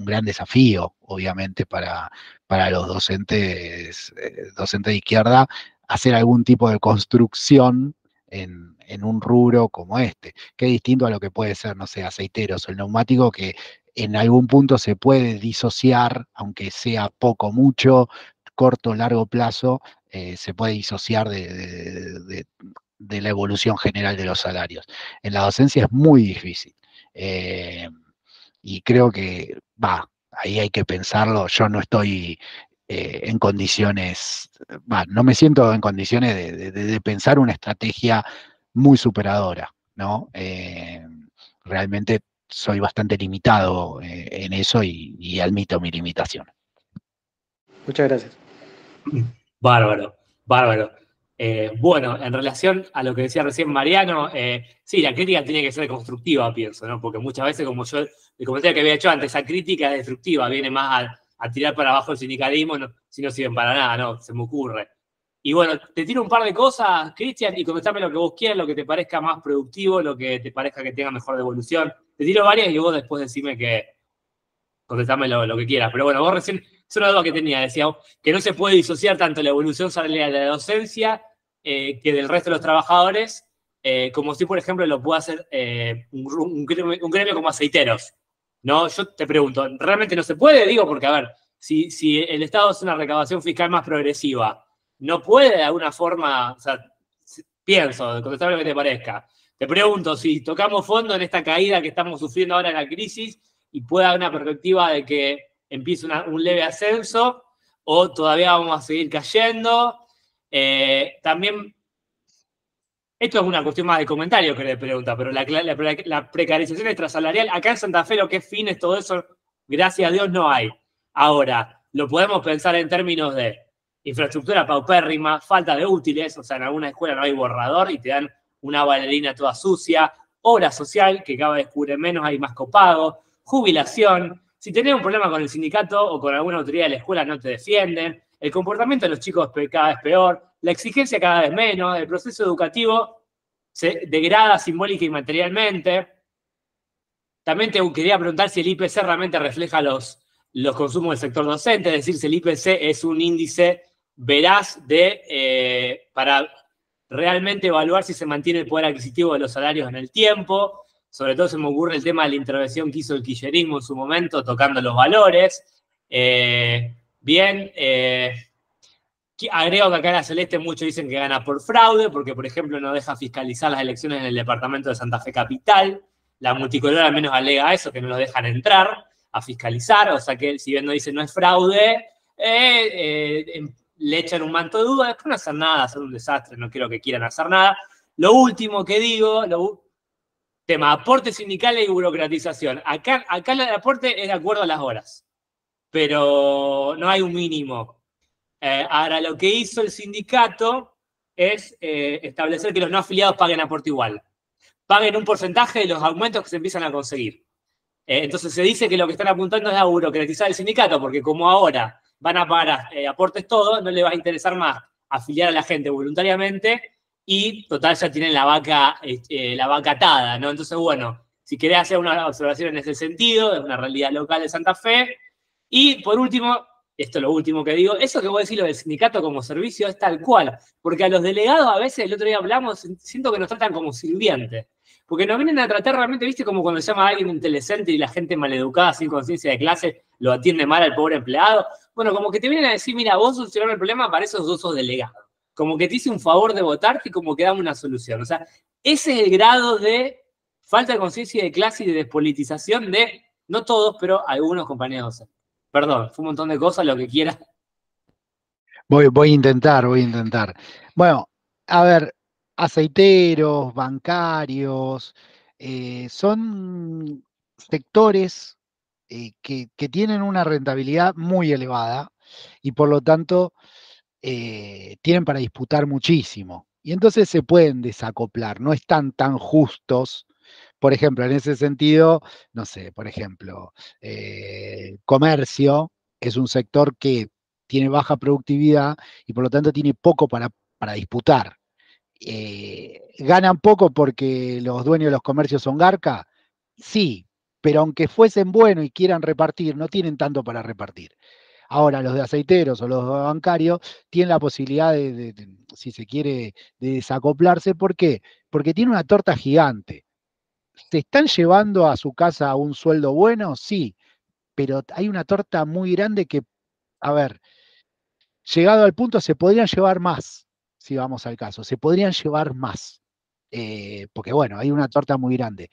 gran desafío, obviamente, para, para los docentes, eh, docentes de izquierda, hacer algún tipo de construcción en, en, un rubro como este, que es distinto a lo que puede ser, no sé, aceiteros o el neumático, que en algún punto se puede disociar, aunque sea poco, mucho, corto, largo plazo, eh, se puede disociar de, la evolución general de los salarios. En la docencia es muy difícil. Eh, y creo que va, ahí hay que pensarlo. Yo no estoy eh, en condiciones, no me siento en condiciones de, pensar una estrategia muy superadora, ¿no? realmente soy bastante limitado eh, en eso y, admito mi limitación. Muchas gracias. Bárbaro, bárbaro. Eh, bueno, en relación a lo que decía recién Mariano, eh, sí, la crítica tiene que ser constructiva, pienso, ¿no? Porque muchas veces, como yo, el comentario que había hecho antes, esa crítica destructiva, viene más a, tirar para abajo el sindicalismo, si no sirven para nada, ¿no? Se me ocurre. Y bueno, te tiro un par de cosas, Cristian, y contestame lo que vos quieras, lo que te parezca más productivo, lo que te parezca que tenga mejor devolución. Te tiro varias y vos después decime que contestame lo, que quieras. Pero bueno, vos recién, es una duda que tenía, decía que no se puede disociar tanto la evolución salarial de la docencia eh, que del resto de los trabajadores, eh, como si, por ejemplo, lo puede hacer eh, un, gremio, como aceiteros. ¿No? Yo te pregunto, ¿realmente no se puede? Digo, porque a ver, si, si el Estado es una recaudación fiscal más progresiva, no puede de alguna forma, o sea, pienso, contestar lo que te parezca. Te pregunto si tocamos fondo en esta caída que estamos sufriendo ahora en la crisis y puede haber una perspectiva de que empiece un leve ascenso o todavía vamos a seguir cayendo. Eh, también, esto es una cuestión más de comentario que le pregunta, pero la, precarización extrasalarial, acá en Santa Fe lo que fines, todo eso, gracias a Dios no hay. Ahora, lo podemos pensar en términos de infraestructura paupérrima, falta de útiles, o sea, en alguna escuela no hay borrador y te dan una bailarina toda sucia, obra social, que cada vez cubre menos, hay más copago, jubilación, si tenés un problema con el sindicato o con alguna autoridad de la escuela no te defienden, el comportamiento de los chicos cada vez peor, la exigencia cada vez menos, el proceso educativo se degrada simbólica y materialmente. También te quería preguntar si el IPC realmente refleja los, los consumos del sector docente, es decir, si el IPC es un índice verás de, eh, para realmente evaluar si se mantiene el poder adquisitivo de los salarios en el tiempo. Sobre todo se me ocurre el tema de la intervención que hizo el quillerismo en su momento, tocando los valores. Eh, bien, eh, agrego que acá en la Celeste muchos dicen que gana por fraude, porque por ejemplo no deja fiscalizar las elecciones en el departamento de Santa Fe Capital. La multicolor al menos alega eso, que no lo dejan entrar a fiscalizar. O sea que si bien no dice no es fraude, en le echan un manto de duda, después no hacen nada, hacen un desastre, no quiero que quieran hacer nada. Lo último que digo, lo, tema aporte sindical y burocratización. Acá, acá el aporte es de acuerdo a las horas, pero no hay un mínimo. Eh, ahora, lo que hizo el sindicato es eh, establecer que los no afiliados paguen aporte igual. Paguen un porcentaje de los aumentos que se empiezan a conseguir. Eh, entonces se dice que lo que están apuntando es a burocratizar el sindicato, porque como ahora van a pagar eh, aportes todo, no le va a interesar más afiliar a la gente voluntariamente y total ya tienen la vaca, este, eh, la vaca atada, ¿no? Entonces, bueno, si querés hacer una observación en ese sentido, es una realidad local de Santa Fe. Y por último, esto es lo último que digo, eso que vos decís lo del sindicato como servicio es tal cual, porque a los delegados a veces, el otro día hablamos, siento que nos tratan como sirvientes, porque nos vienen a tratar realmente, viste, como cuando se llama a alguien un y la gente maleducada, sin conciencia de clase, lo atiende mal al pobre empleado, bueno, como que te vienen a decir, mira, vos solucionaste el problema, para esos vos delegados. delegado. Como que te hice un favor de votarte y como que dame una solución. O sea, ese es el grado de falta de conciencia de clase y de despolitización de, no todos, pero algunos compañeros. Perdón, fue un montón de cosas, lo que quieras. Voy, voy a intentar, voy a intentar. Bueno, a ver, aceiteros, bancarios, eh, son sectores eh, que, tienen una rentabilidad muy elevada y por lo tanto eh, tienen para disputar muchísimo. Y entonces se pueden desacoplar, no están tan justos. Por ejemplo, en ese sentido, no sé, por ejemplo, eh, comercio es un sector que tiene baja productividad y por lo tanto tiene poco para, disputar. ¿Ganan poco porque los dueños de los comercios son garca? Sí, pero aunque fuesen buenos y quieran repartir, no tienen tanto para repartir. Ahora, los de aceiteros o los bancarios tienen la posibilidad de, si se quiere, de desacoplarse. ¿Por qué? Porque tiene una torta gigante. ¿Se están llevando a su casa un sueldo bueno? Sí, pero hay una torta muy grande que, a ver, llegado al punto, se podrían llevar más, si vamos al caso, se podrían llevar más. Eh, porque bueno, hay una torta muy grande.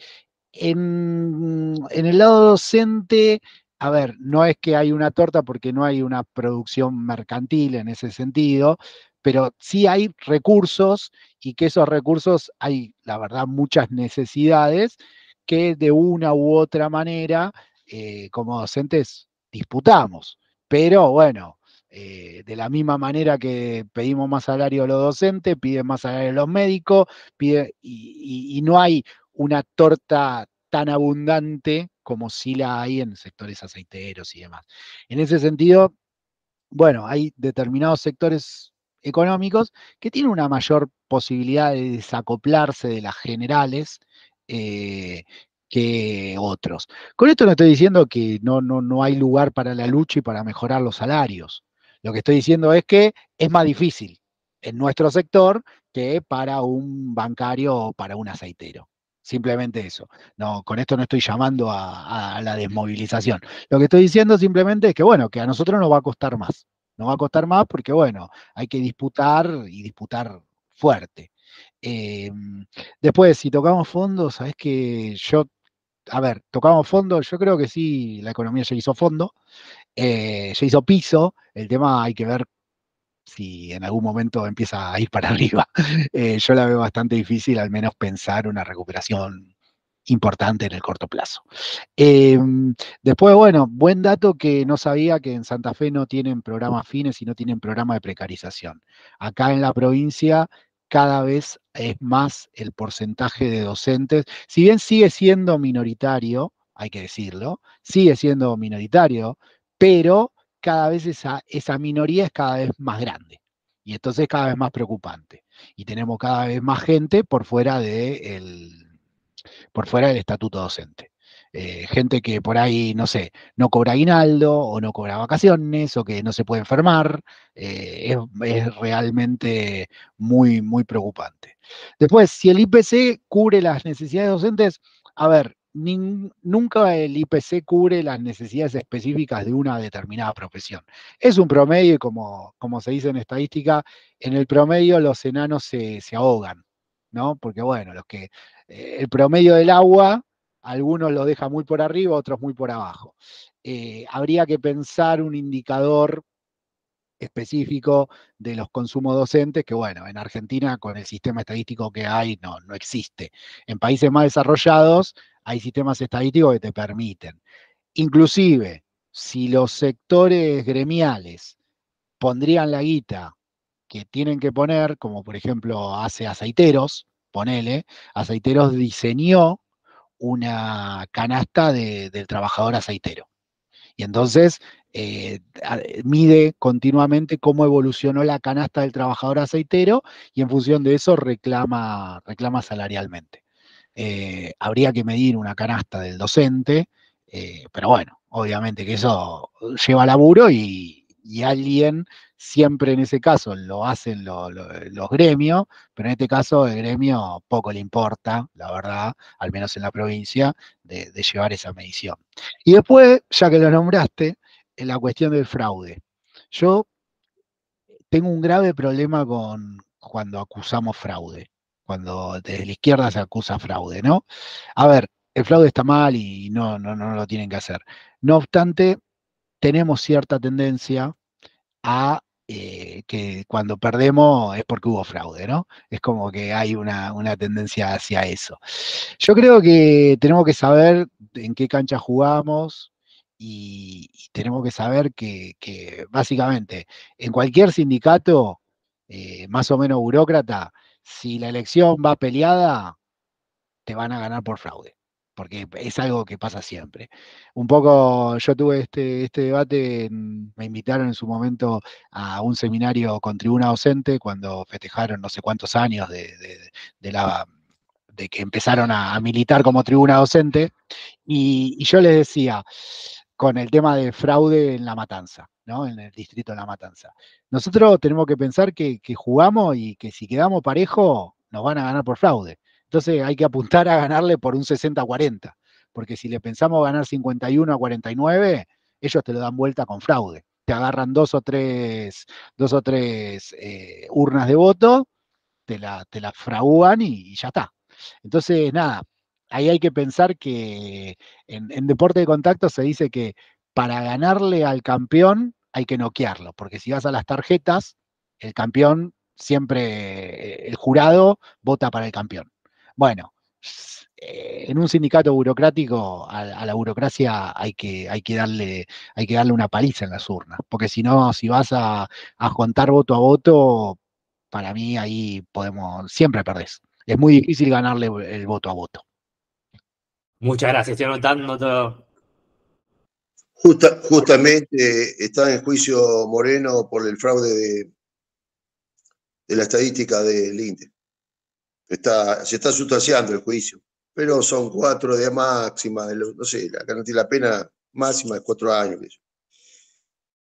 En, el lado docente, a ver, no es que hay una torta porque no hay una producción mercantil en ese sentido, pero sí hay recursos y que esos recursos hay, la verdad, muchas necesidades que de una u otra manera, eh, como docentes, disputamos. Pero bueno, eh, de la misma manera que pedimos más salario a los docentes, piden más salario a los médicos, y no hay una torta tan abundante como sí si la hay en sectores aceiteros y demás. En ese sentido, bueno, hay determinados sectores económicos que tienen una mayor posibilidad de desacoplarse de las generales eh, que otros. Con esto no estoy diciendo que no, no, no hay lugar para la lucha y para mejorar los salarios. Lo que estoy diciendo es que es más difícil en nuestro sector que para un bancario o para un aceitero. Simplemente eso. No, con esto no estoy llamando a, la desmovilización. Lo que estoy diciendo simplemente es que, bueno, que a nosotros nos va a costar más. Nos va a costar más porque, bueno, hay que disputar y disputar fuerte. Eh, después, si tocamos fondo, sabes que yo, a ver, tocamos fondo, yo creo que sí, la economía ya hizo fondo, eh, ya hizo piso, el tema hay que ver si en algún momento empieza a ir para arriba. Eh, yo la veo bastante difícil, al menos pensar una recuperación importante en el corto plazo. Em, después, bueno, buen dato que no sabía que en Santa Fe no tienen programas fines y no tienen programa de precarización. Acá en la provincia cada vez es más el porcentaje de docentes, si bien sigue siendo minoritario, hay que decirlo, sigue siendo minoritario, pero cada vez esa, minoría es cada vez más grande y entonces cada vez más preocupante. Y tenemos cada vez más gente por fuera, de el, por fuera del estatuto docente. Eh, gente que por ahí, no sé, no cobra aguinaldo o no cobra vacaciones o que no se puede enfermar, eh, es, es, realmente muy, muy preocupante. Después, si el IPC cubre las necesidades docentes, a ver, nunca el IPC cubre las necesidades específicas de una determinada profesión. Es un promedio y como, como se dice en estadística, en el promedio los enanos se, ahogan, ¿no? Porque bueno, los que, eh, el promedio del agua, algunos lo deja muy por arriba, otros muy por abajo. Eh, habría que pensar un indicador específico de los consumos docentes, que bueno, en Argentina con el sistema estadístico que hay no, no existe. En países más desarrollados hay sistemas estadísticos que te permiten. Inclusive, si los sectores gremiales pondrían la guita que tienen que poner, como por ejemplo hace aceiteros, ponele, aceiteros diseñó una canasta del trabajador aceitero. Y entonces eh, mide continuamente cómo evolucionó la canasta del trabajador aceitero y en función de eso reclama, reclama salarialmente. Eh, habría que medir una canasta del docente, eh, pero bueno, obviamente que eso lleva laburo y, alguien, siempre en ese caso lo hacen los gremios, pero en este caso el gremio poco le importa, la verdad, al menos en la provincia, de llevar esa medición. Y después, ya que lo nombraste, en la cuestión del fraude. Yo tengo un grave problema con cuando acusamos fraude, cuando desde la izquierda se acusa fraude, ¿no? A ver, el fraude está mal y no, no, no lo tienen que hacer. No obstante, tenemos cierta tendencia a eh, que cuando perdemos es porque hubo fraude, ¿no? Es como que hay una, una, tendencia hacia eso. Yo creo que tenemos que saber en qué cancha jugamos, y, tenemos que saber que, básicamente en cualquier sindicato, eh, más o menos burócrata, si la elección va peleada, te van a ganar por fraude, porque es algo que pasa siempre. Un poco, yo tuve este, este debate, me invitaron en su momento a un seminario con tribuna docente cuando festejaron no sé cuántos años de, la de que empezaron a, militar como tribuna docente, y, yo les decía, con el tema de fraude en La Matanza, ¿no? En el distrito de La Matanza. Nosotros tenemos que pensar que, jugamos y que si quedamos parejos nos van a ganar por fraude. Entonces hay que apuntar a ganarle por un 60-40, porque si le pensamos ganar 51 a 49, ellos te lo dan vuelta con fraude. Te agarran dos o tres, dos o tres eh, urnas de voto, te la, te y ya está. Entonces, nada, ahí hay que pensar que en, deporte de contacto se dice que para ganarle al campeón hay que noquearlo, porque si vas a las tarjetas, el campeón siempre, el jurado vota para el campeón. Bueno, eh, en un sindicato burocrático a, la burocracia hay que, hay, que darle, hay que darle una paliza en las urnas, porque si no, si vas a, a contar voto a voto, para mí ahí podemos, siempre perdés. Es muy difícil ganarle el voto a voto. Muchas gracias, estoy anotando todo. justamente está en juicio Moreno por el fraude de, la estadística del INDE. Está, se está sustanciando el juicio, pero son cuatro días máxima, no sé, la, la pena máxima es cuatro años.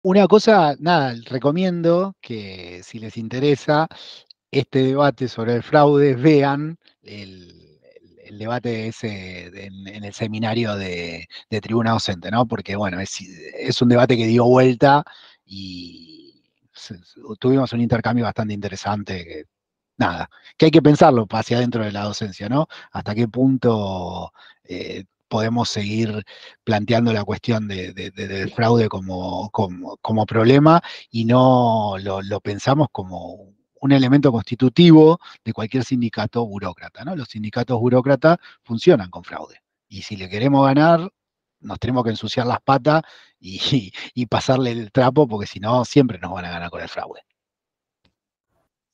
Una cosa, nada, recomiendo que si les interesa este debate sobre el fraude, vean el, el debate ese en, el seminario de, tribuna docente, ¿no? Porque, bueno, es, un debate que dio vuelta y tuvimos un intercambio bastante interesante. nada, que hay que pensarlo hacia adentro de la docencia, ¿no? Hasta qué punto eh, podemos seguir planteando la cuestión del fraude como, como, problema y no lo, lo pensamos como un elemento constitutivo de cualquier sindicato burócrata. ¿no? Los sindicatos burócratas funcionan con fraude. Y si le queremos ganar, nos tenemos que ensuciar las patas y, pasarle el trapo, porque si no, siempre nos van a ganar con el fraude.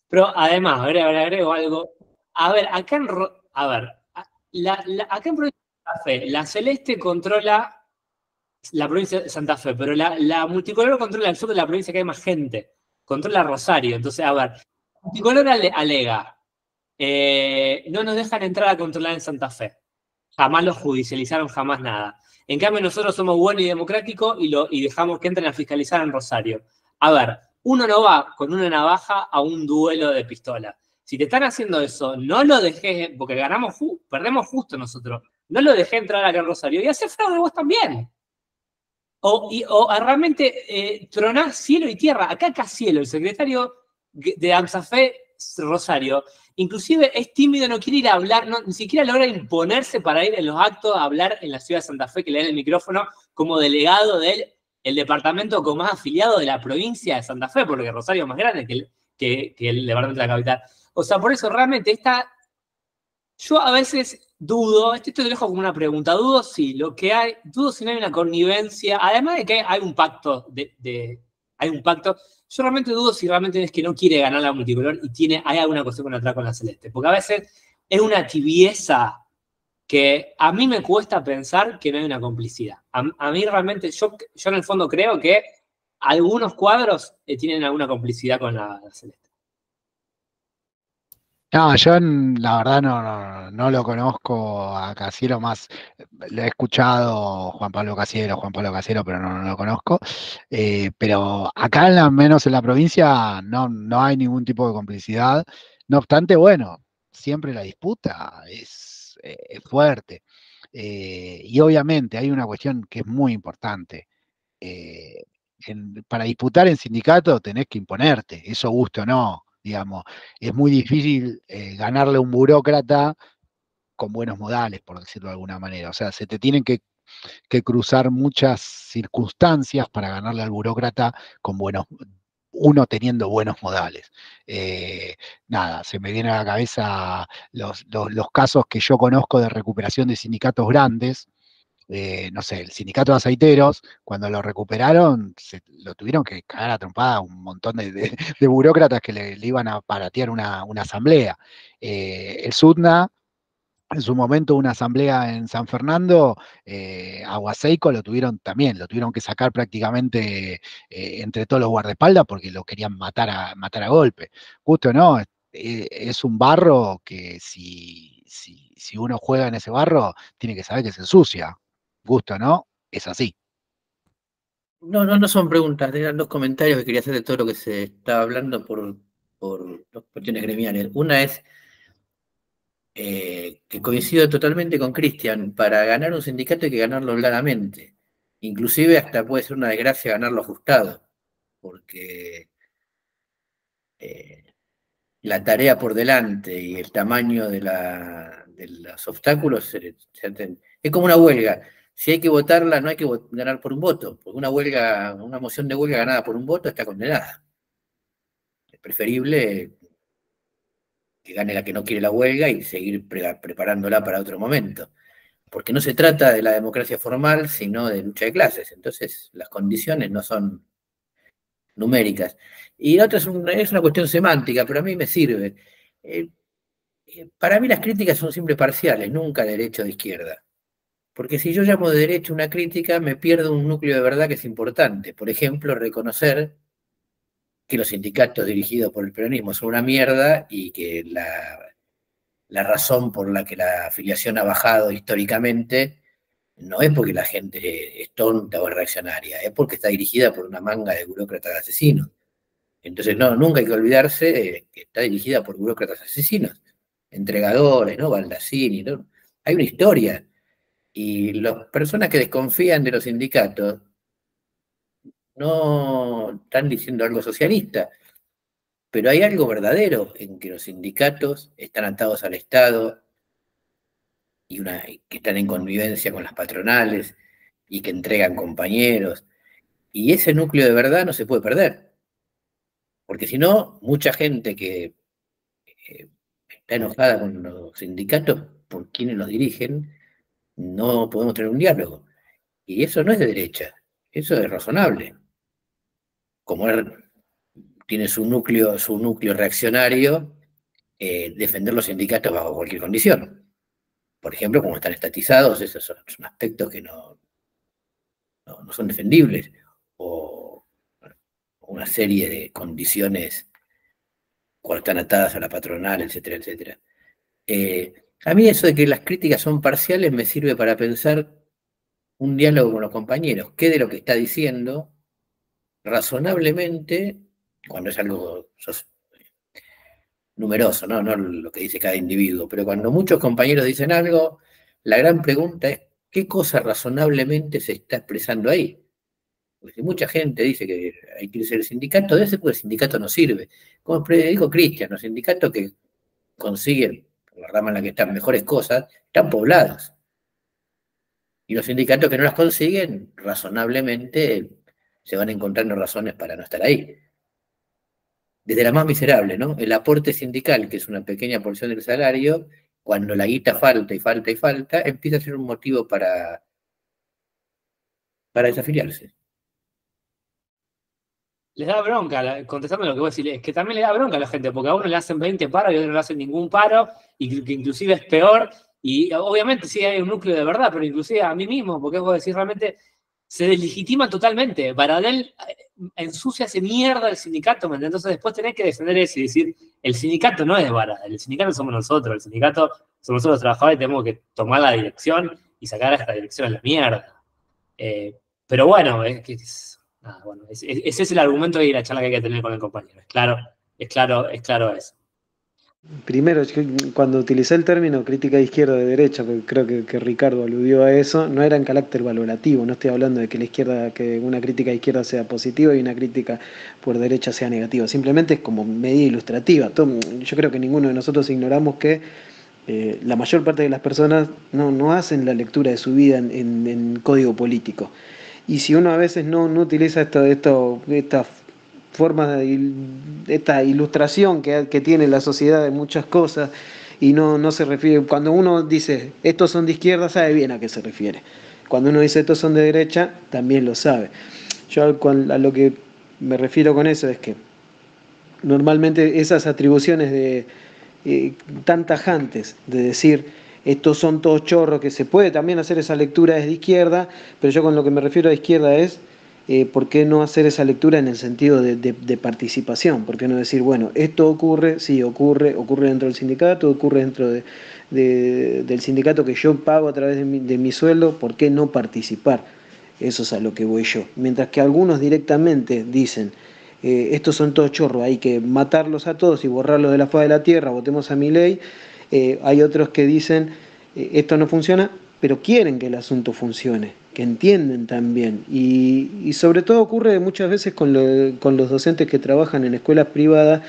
Pero además, ver, agrego algo. A ver, acá en, a ver, la, en Provincia de Santa Fe, la Celeste controla la provincia de Santa Fe, pero la, la multicolor controla el sur de la provincia que hay más gente, controla Rosario. Entonces, a ver, multicolor alega, eh, no nos dejan entrar a controlar en Santa Fe. Jamás lo judicializaron, jamás nada. En cambio, nosotros somos buenos y democráticos y, y dejamos que entren a fiscalizar en Rosario. A ver, uno no va con una navaja a un duelo de pistola. Si te están haciendo eso, no lo dejes, porque ganamos, perdemos justo nosotros. No lo dejé entrar acá en Rosario y hacer fraude vos también. O, realmente eh, tronás cielo y tierra. Acá acá cielo, el secretario de Santa Rosario, inclusive es tímido, no quiere ir a hablar, ni siquiera logra imponerse para ir en los actos a hablar en la ciudad de Santa Fe, que le den el micrófono como delegado del el departamento con más afiliado de la provincia de Santa Fe, porque Rosario es más grande que el, que, departamento de la capital. O sea, por eso realmente está... Yo a veces dudo, esto te lo dejo como una pregunta, dudo si lo que hay, dudo si no hay una connivencia, además de que hay un pacto de hay un pacto. Yo realmente dudo si realmente es que no quiere ganar la multicolor y tiene, hay alguna cosa con atrás con la celeste. Porque a veces es una tibieza que a mí me cuesta pensar que no hay una complicidad. A, mí realmente, yo, yo en el fondo creo que algunos cuadros eh, tienen alguna complicidad con la celeste. No, yo la verdad no, lo conozco a Casiero más. Lo he escuchado Juan Pablo Casiero, Juan Pablo Casiero, pero no, lo conozco. Eh, pero acá, al menos en la provincia, no, hay ningún tipo de complicidad. No obstante, bueno, siempre la disputa es, eh, fuerte. Eh, y obviamente hay una cuestión que es muy importante. para disputar en sindicato tenés que imponerte, eso guste o no digamos. Es muy difícil eh, ganarle a un burócrata con buenos modales, por decirlo de alguna manera. O sea, se te tienen que, cruzar muchas circunstancias para ganarle al burócrata con buenos, uno teniendo buenos modales. Eh, nada, se me vienen a la cabeza los, casos que yo conozco de recuperación de sindicatos grandes, no sé, el sindicato de aceiteros, cuando lo recuperaron, se, lo tuvieron que cagar a trompada un montón de, burócratas que le, iban a paratear una, una asamblea. Eh, el SUDNA, en su momento una asamblea en San Fernando, eh, Aguaseico lo tuvieron también, lo tuvieron que sacar prácticamente eh, entre todos los guardaespaldas porque lo querían matar a, matar a golpe. Justo no, es un barro que si, si, si, uno juega en ese barro, tiene que saber que se ensucia. Gusta, no, es así. No, no, no son preguntas, eran dos comentarios que quería hacer de todo lo que se está hablando por, por dos cuestiones gremiales. Una es eh, que coincido totalmente con Cristian, para ganar un sindicato hay que ganarlo blanamente. Inclusive hasta puede ser una desgracia ganarlo ajustado, porque eh, la tarea por delante y el tamaño de, la, de los obstáculos es como una huelga si hay que votarla, no hay que ganar por un voto, porque una huelga, una moción de huelga ganada por un voto está condenada. Es preferible que gane la que no quiere la huelga y seguir preparándola para otro momento. Porque no se trata de la democracia formal, sino de lucha de clases. Entonces, las condiciones no son numéricas. Y la otra es, una cuestión semántica, pero a mí me sirve. Eh, eh, para mí las críticas son siempre parciales, nunca derecho de izquierda. Porque si yo llamo de derecho una crítica, me pierdo un núcleo de verdad que es importante. Por ejemplo, reconocer que los sindicatos dirigidos por el peronismo son una mierda y que la, razón por la que la afiliación ha bajado históricamente no es porque la gente es tonta o reaccionaria, es porque está dirigida por una manga de burócratas asesinos. Entonces, no, nunca hay que olvidarse que está dirigida por burócratas asesinos, entregadores, ¿no? Baldassini, ¿no? Hay una historia y las personas que desconfían de los sindicatos no están diciendo algo socialista, pero hay algo verdadero en que los sindicatos están atados al Estado y que están en convivencia con las patronales y que entregan compañeros. Y ese núcleo de verdad no se puede perder, porque si no, mucha gente que eh, está enojada con los sindicatos por quienes los dirigen, no podemos tener un diálogo. Y eso no es de derecha, eso es razonable. Como tiene su núcleo, su núcleo reaccionario, eh, defender los sindicatos bajo cualquier condición. Por ejemplo, como están estatizados, esos son, aspectos que no, no, son defendibles. O una serie de condiciones cuando están atadas a la patronal, etcétera, etcétera. Eh, a mí eso de que las críticas son parciales me sirve para pensar un diálogo con los compañeros. ¿Qué de lo que está diciendo razonablemente, cuando es algo numeroso, ¿no? no lo que dice cada individuo, pero cuando muchos compañeros dicen algo, la gran pregunta es qué cosa razonablemente se está expresando ahí. Porque si mucha gente dice que hay que irse el sindicato, de ese porque el sindicato no sirve. Como dijo Cristian, los sindicatos que consiguen la rama en la que están mejores cosas, están pobladas. Y los sindicatos que no las consiguen, razonablemente, se van encontrando razones para no estar ahí. Desde la más miserable, ¿no? El aporte sindical, que es una pequeña porción del salario, cuando la guita falta y falta y falta, empieza a ser un motivo para, para desafiliarse les da bronca, contestando lo que voy a decir, es que también le da bronca a la gente, porque a uno le hacen 20 paros y a otro no le hacen ningún paro, y que inclusive es peor, y obviamente sí hay un núcleo de verdad, pero inclusive a mí mismo, porque vos decir realmente, se deslegitima totalmente, Baradel eh, ensucia ese mierda el sindicato, entonces después tenés que defender eso y decir, el sindicato no es de Baradel, el sindicato somos nosotros, el sindicato somos nosotros los trabajadores, tenemos que tomar la dirección y sacar a esta dirección a la mierda. Eh, pero bueno, es que es, Ah, bueno, ese es el argumento y la charla que hay que tener con el compañero. Es claro, es claro, es claro eso. Primero, cuando utilicé el término crítica de izquierda de derecha, creo que, Ricardo aludió a eso, no era en carácter valorativo, no estoy hablando de que la izquierda, que una crítica de izquierda sea positiva y una crítica por derecha sea negativa, simplemente es como medida ilustrativa. yo creo que ninguno de nosotros ignoramos que eh, la mayor parte de las personas no, hacen la lectura de su vida en código político y si uno a veces no, utiliza esto, estas formas esta ilustración que, tiene la sociedad de muchas cosas y no, no se refiere, cuando uno dice estos son de izquierda, sabe bien a qué se refiere. Cuando uno dice estos son de derecha, también lo sabe. Yo a lo que me refiero con eso es que normalmente esas atribuciones de, eh, tan tajantes de decir estos son todos chorros, que se puede también hacer esa lectura desde izquierda, pero yo con lo que me refiero a izquierda es eh, por qué no hacer esa lectura en el sentido de, participación, por qué no decir, bueno, esto ocurre, sí, ocurre, ocurre dentro del sindicato, ocurre dentro del sindicato que yo pago a través de mi sueldo, ¿por qué no participar? Eso es a lo que voy yo. Mientras que algunos directamente dicen, eh, estos son todos chorros, hay que matarlos a todos y borrarlos de la faz de la tierra, votemos a mi ley, eh, hay otros que dicen, eh, esto no funciona, pero quieren que el asunto funcione, que entienden también. Y, sobre todo ocurre muchas veces con, los docentes que trabajan en escuelas privadas,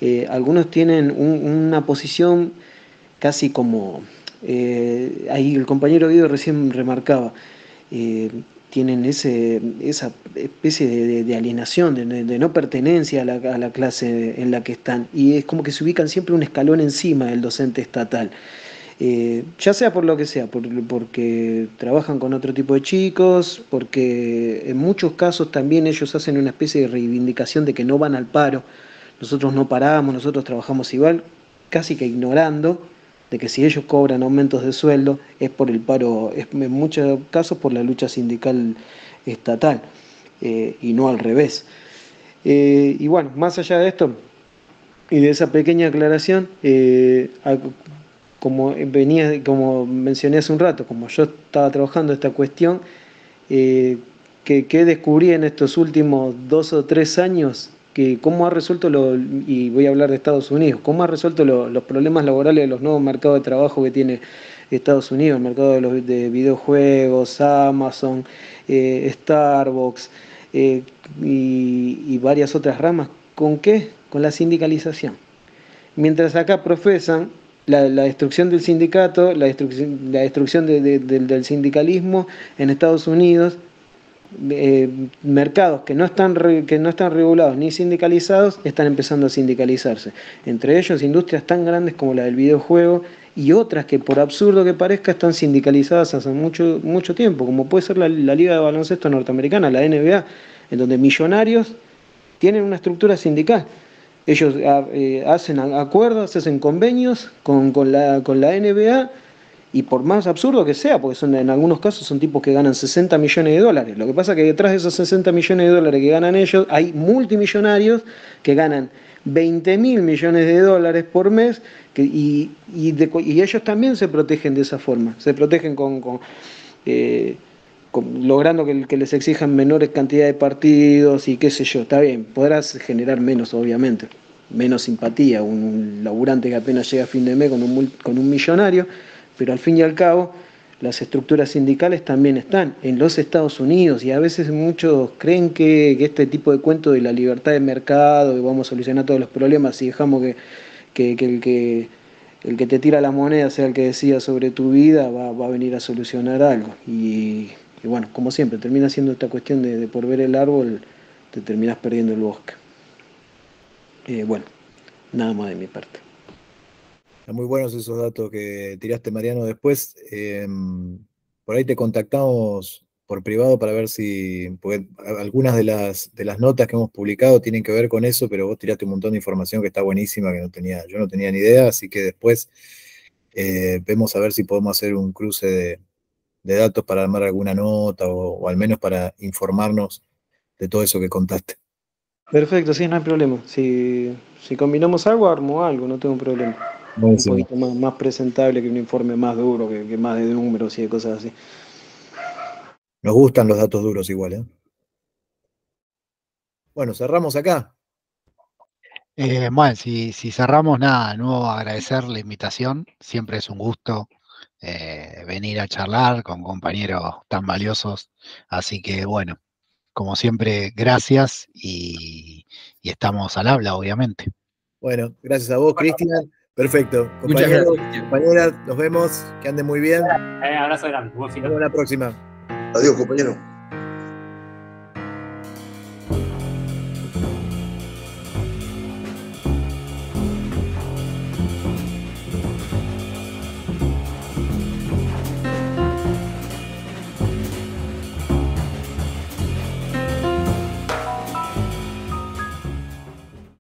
eh, algunos tienen una posición casi como, ahí el compañero Guido recién remarcaba, tienen ese, esa especie de, alienación, de, no pertenencia a la, clase en la que están. Y es como que se ubican siempre un escalón encima del docente estatal. Eh, ya sea por lo que sea, por, porque trabajan con otro tipo de chicos, porque en muchos casos también ellos hacen una especie de reivindicación de que no van al paro, nosotros no paramos, nosotros trabajamos igual, casi que ignorando de que si ellos cobran aumentos de sueldo es por el paro, es en muchos casos por la lucha sindical estatal eh, y no al revés. Eh, y bueno, más allá de esto y de esa pequeña aclaración, eh, como, venía, como mencioné hace un rato, como yo estaba trabajando esta cuestión, que, que descubrí en estos últimos dos o tres años que cómo ha resuelto, y voy a hablar de Estados Unidos, cómo ha resuelto los problemas laborales de los nuevos mercados de trabajo que tiene Estados Unidos, el mercado de, los, videojuegos, Amazon, eh, Starbucks eh, y, varias otras ramas. ¿Con qué? Con la sindicalización. Mientras acá profesan la, destrucción del sindicato, la destrucción, la destrucción del sindicalismo en Estados Unidos eh, mercados que no, están que no están regulados ni sindicalizados están empezando a sindicalizarse. Entre ellos industrias tan grandes como la del videojuego y otras que por absurdo que parezca están sindicalizadas hace mucho, mucho tiempo, como puede ser la, Liga de Baloncesto Norteamericana, la NBA, en donde millonarios tienen una estructura sindical. Ellos ah, eh, hacen acuerdos, hacen convenios con, con, la, con la NBA y por más absurdo que sea, porque son, en algunos casos son tipos que ganan 60 millones de dólares. Lo que pasa es que detrás de esos 60 millones de dólares que ganan ellos hay multimillonarios que ganan 20 mil millones de dólares por mes y, y, ellos también se protegen de esa forma, se protegen con... Eh, logrando que, les exijan menores cantidades de partidos y qué sé yo, está bien, podrás generar menos, obviamente, menos simpatía, un, laburante que apenas llega a fin de mes con un, con un millonario, pero al fin y al cabo, las estructuras sindicales también están en los Estados Unidos y a veces muchos creen que, este tipo de cuento de la libertad de mercado, y vamos a solucionar todos los problemas si dejamos que, el que el que te tira la moneda sea el que decida sobre tu vida, va, a venir a solucionar algo. Y, bueno, como siempre, termina siendo esta cuestión de, por ver el árbol, te terminas perdiendo el bosque. Eh, bueno, nada más de mi parte. Están Muy buenos esos datos que tiraste, Mariano. Después, em, por ahí te contactamos por privado para ver si, algunas de las, de las notas que hemos publicado tienen que ver con eso, pero vos tiraste un montón de información que está buenísima, que no tenía, yo no tenía ni idea, así que después eh, vemos a ver si podemos hacer un cruce de, datos para armar alguna nota o, al menos para informarnos de todo eso que contaste. Perfecto, sí, no hay problema. Si, si combinamos algo, armo algo, no tengo problema un poquito más, presentable que un informe más duro, que, más de números y de cosas así. Nos gustan los datos duros igual, ¿eh? Bueno, cerramos acá. Eh, bueno, si, cerramos, nada, de nuevo agradecer la invitación. Siempre es un gusto eh, venir a charlar con compañeros tan valiosos. Así que, bueno, como siempre, gracias y, y estamos al habla, obviamente. Bueno, gracias a vos, Cristian. Perfecto. Compañeros, compañeras, nos vemos. Que anden muy bien. Eh, abrazo grande. Nos la próxima. Adiós, compañero.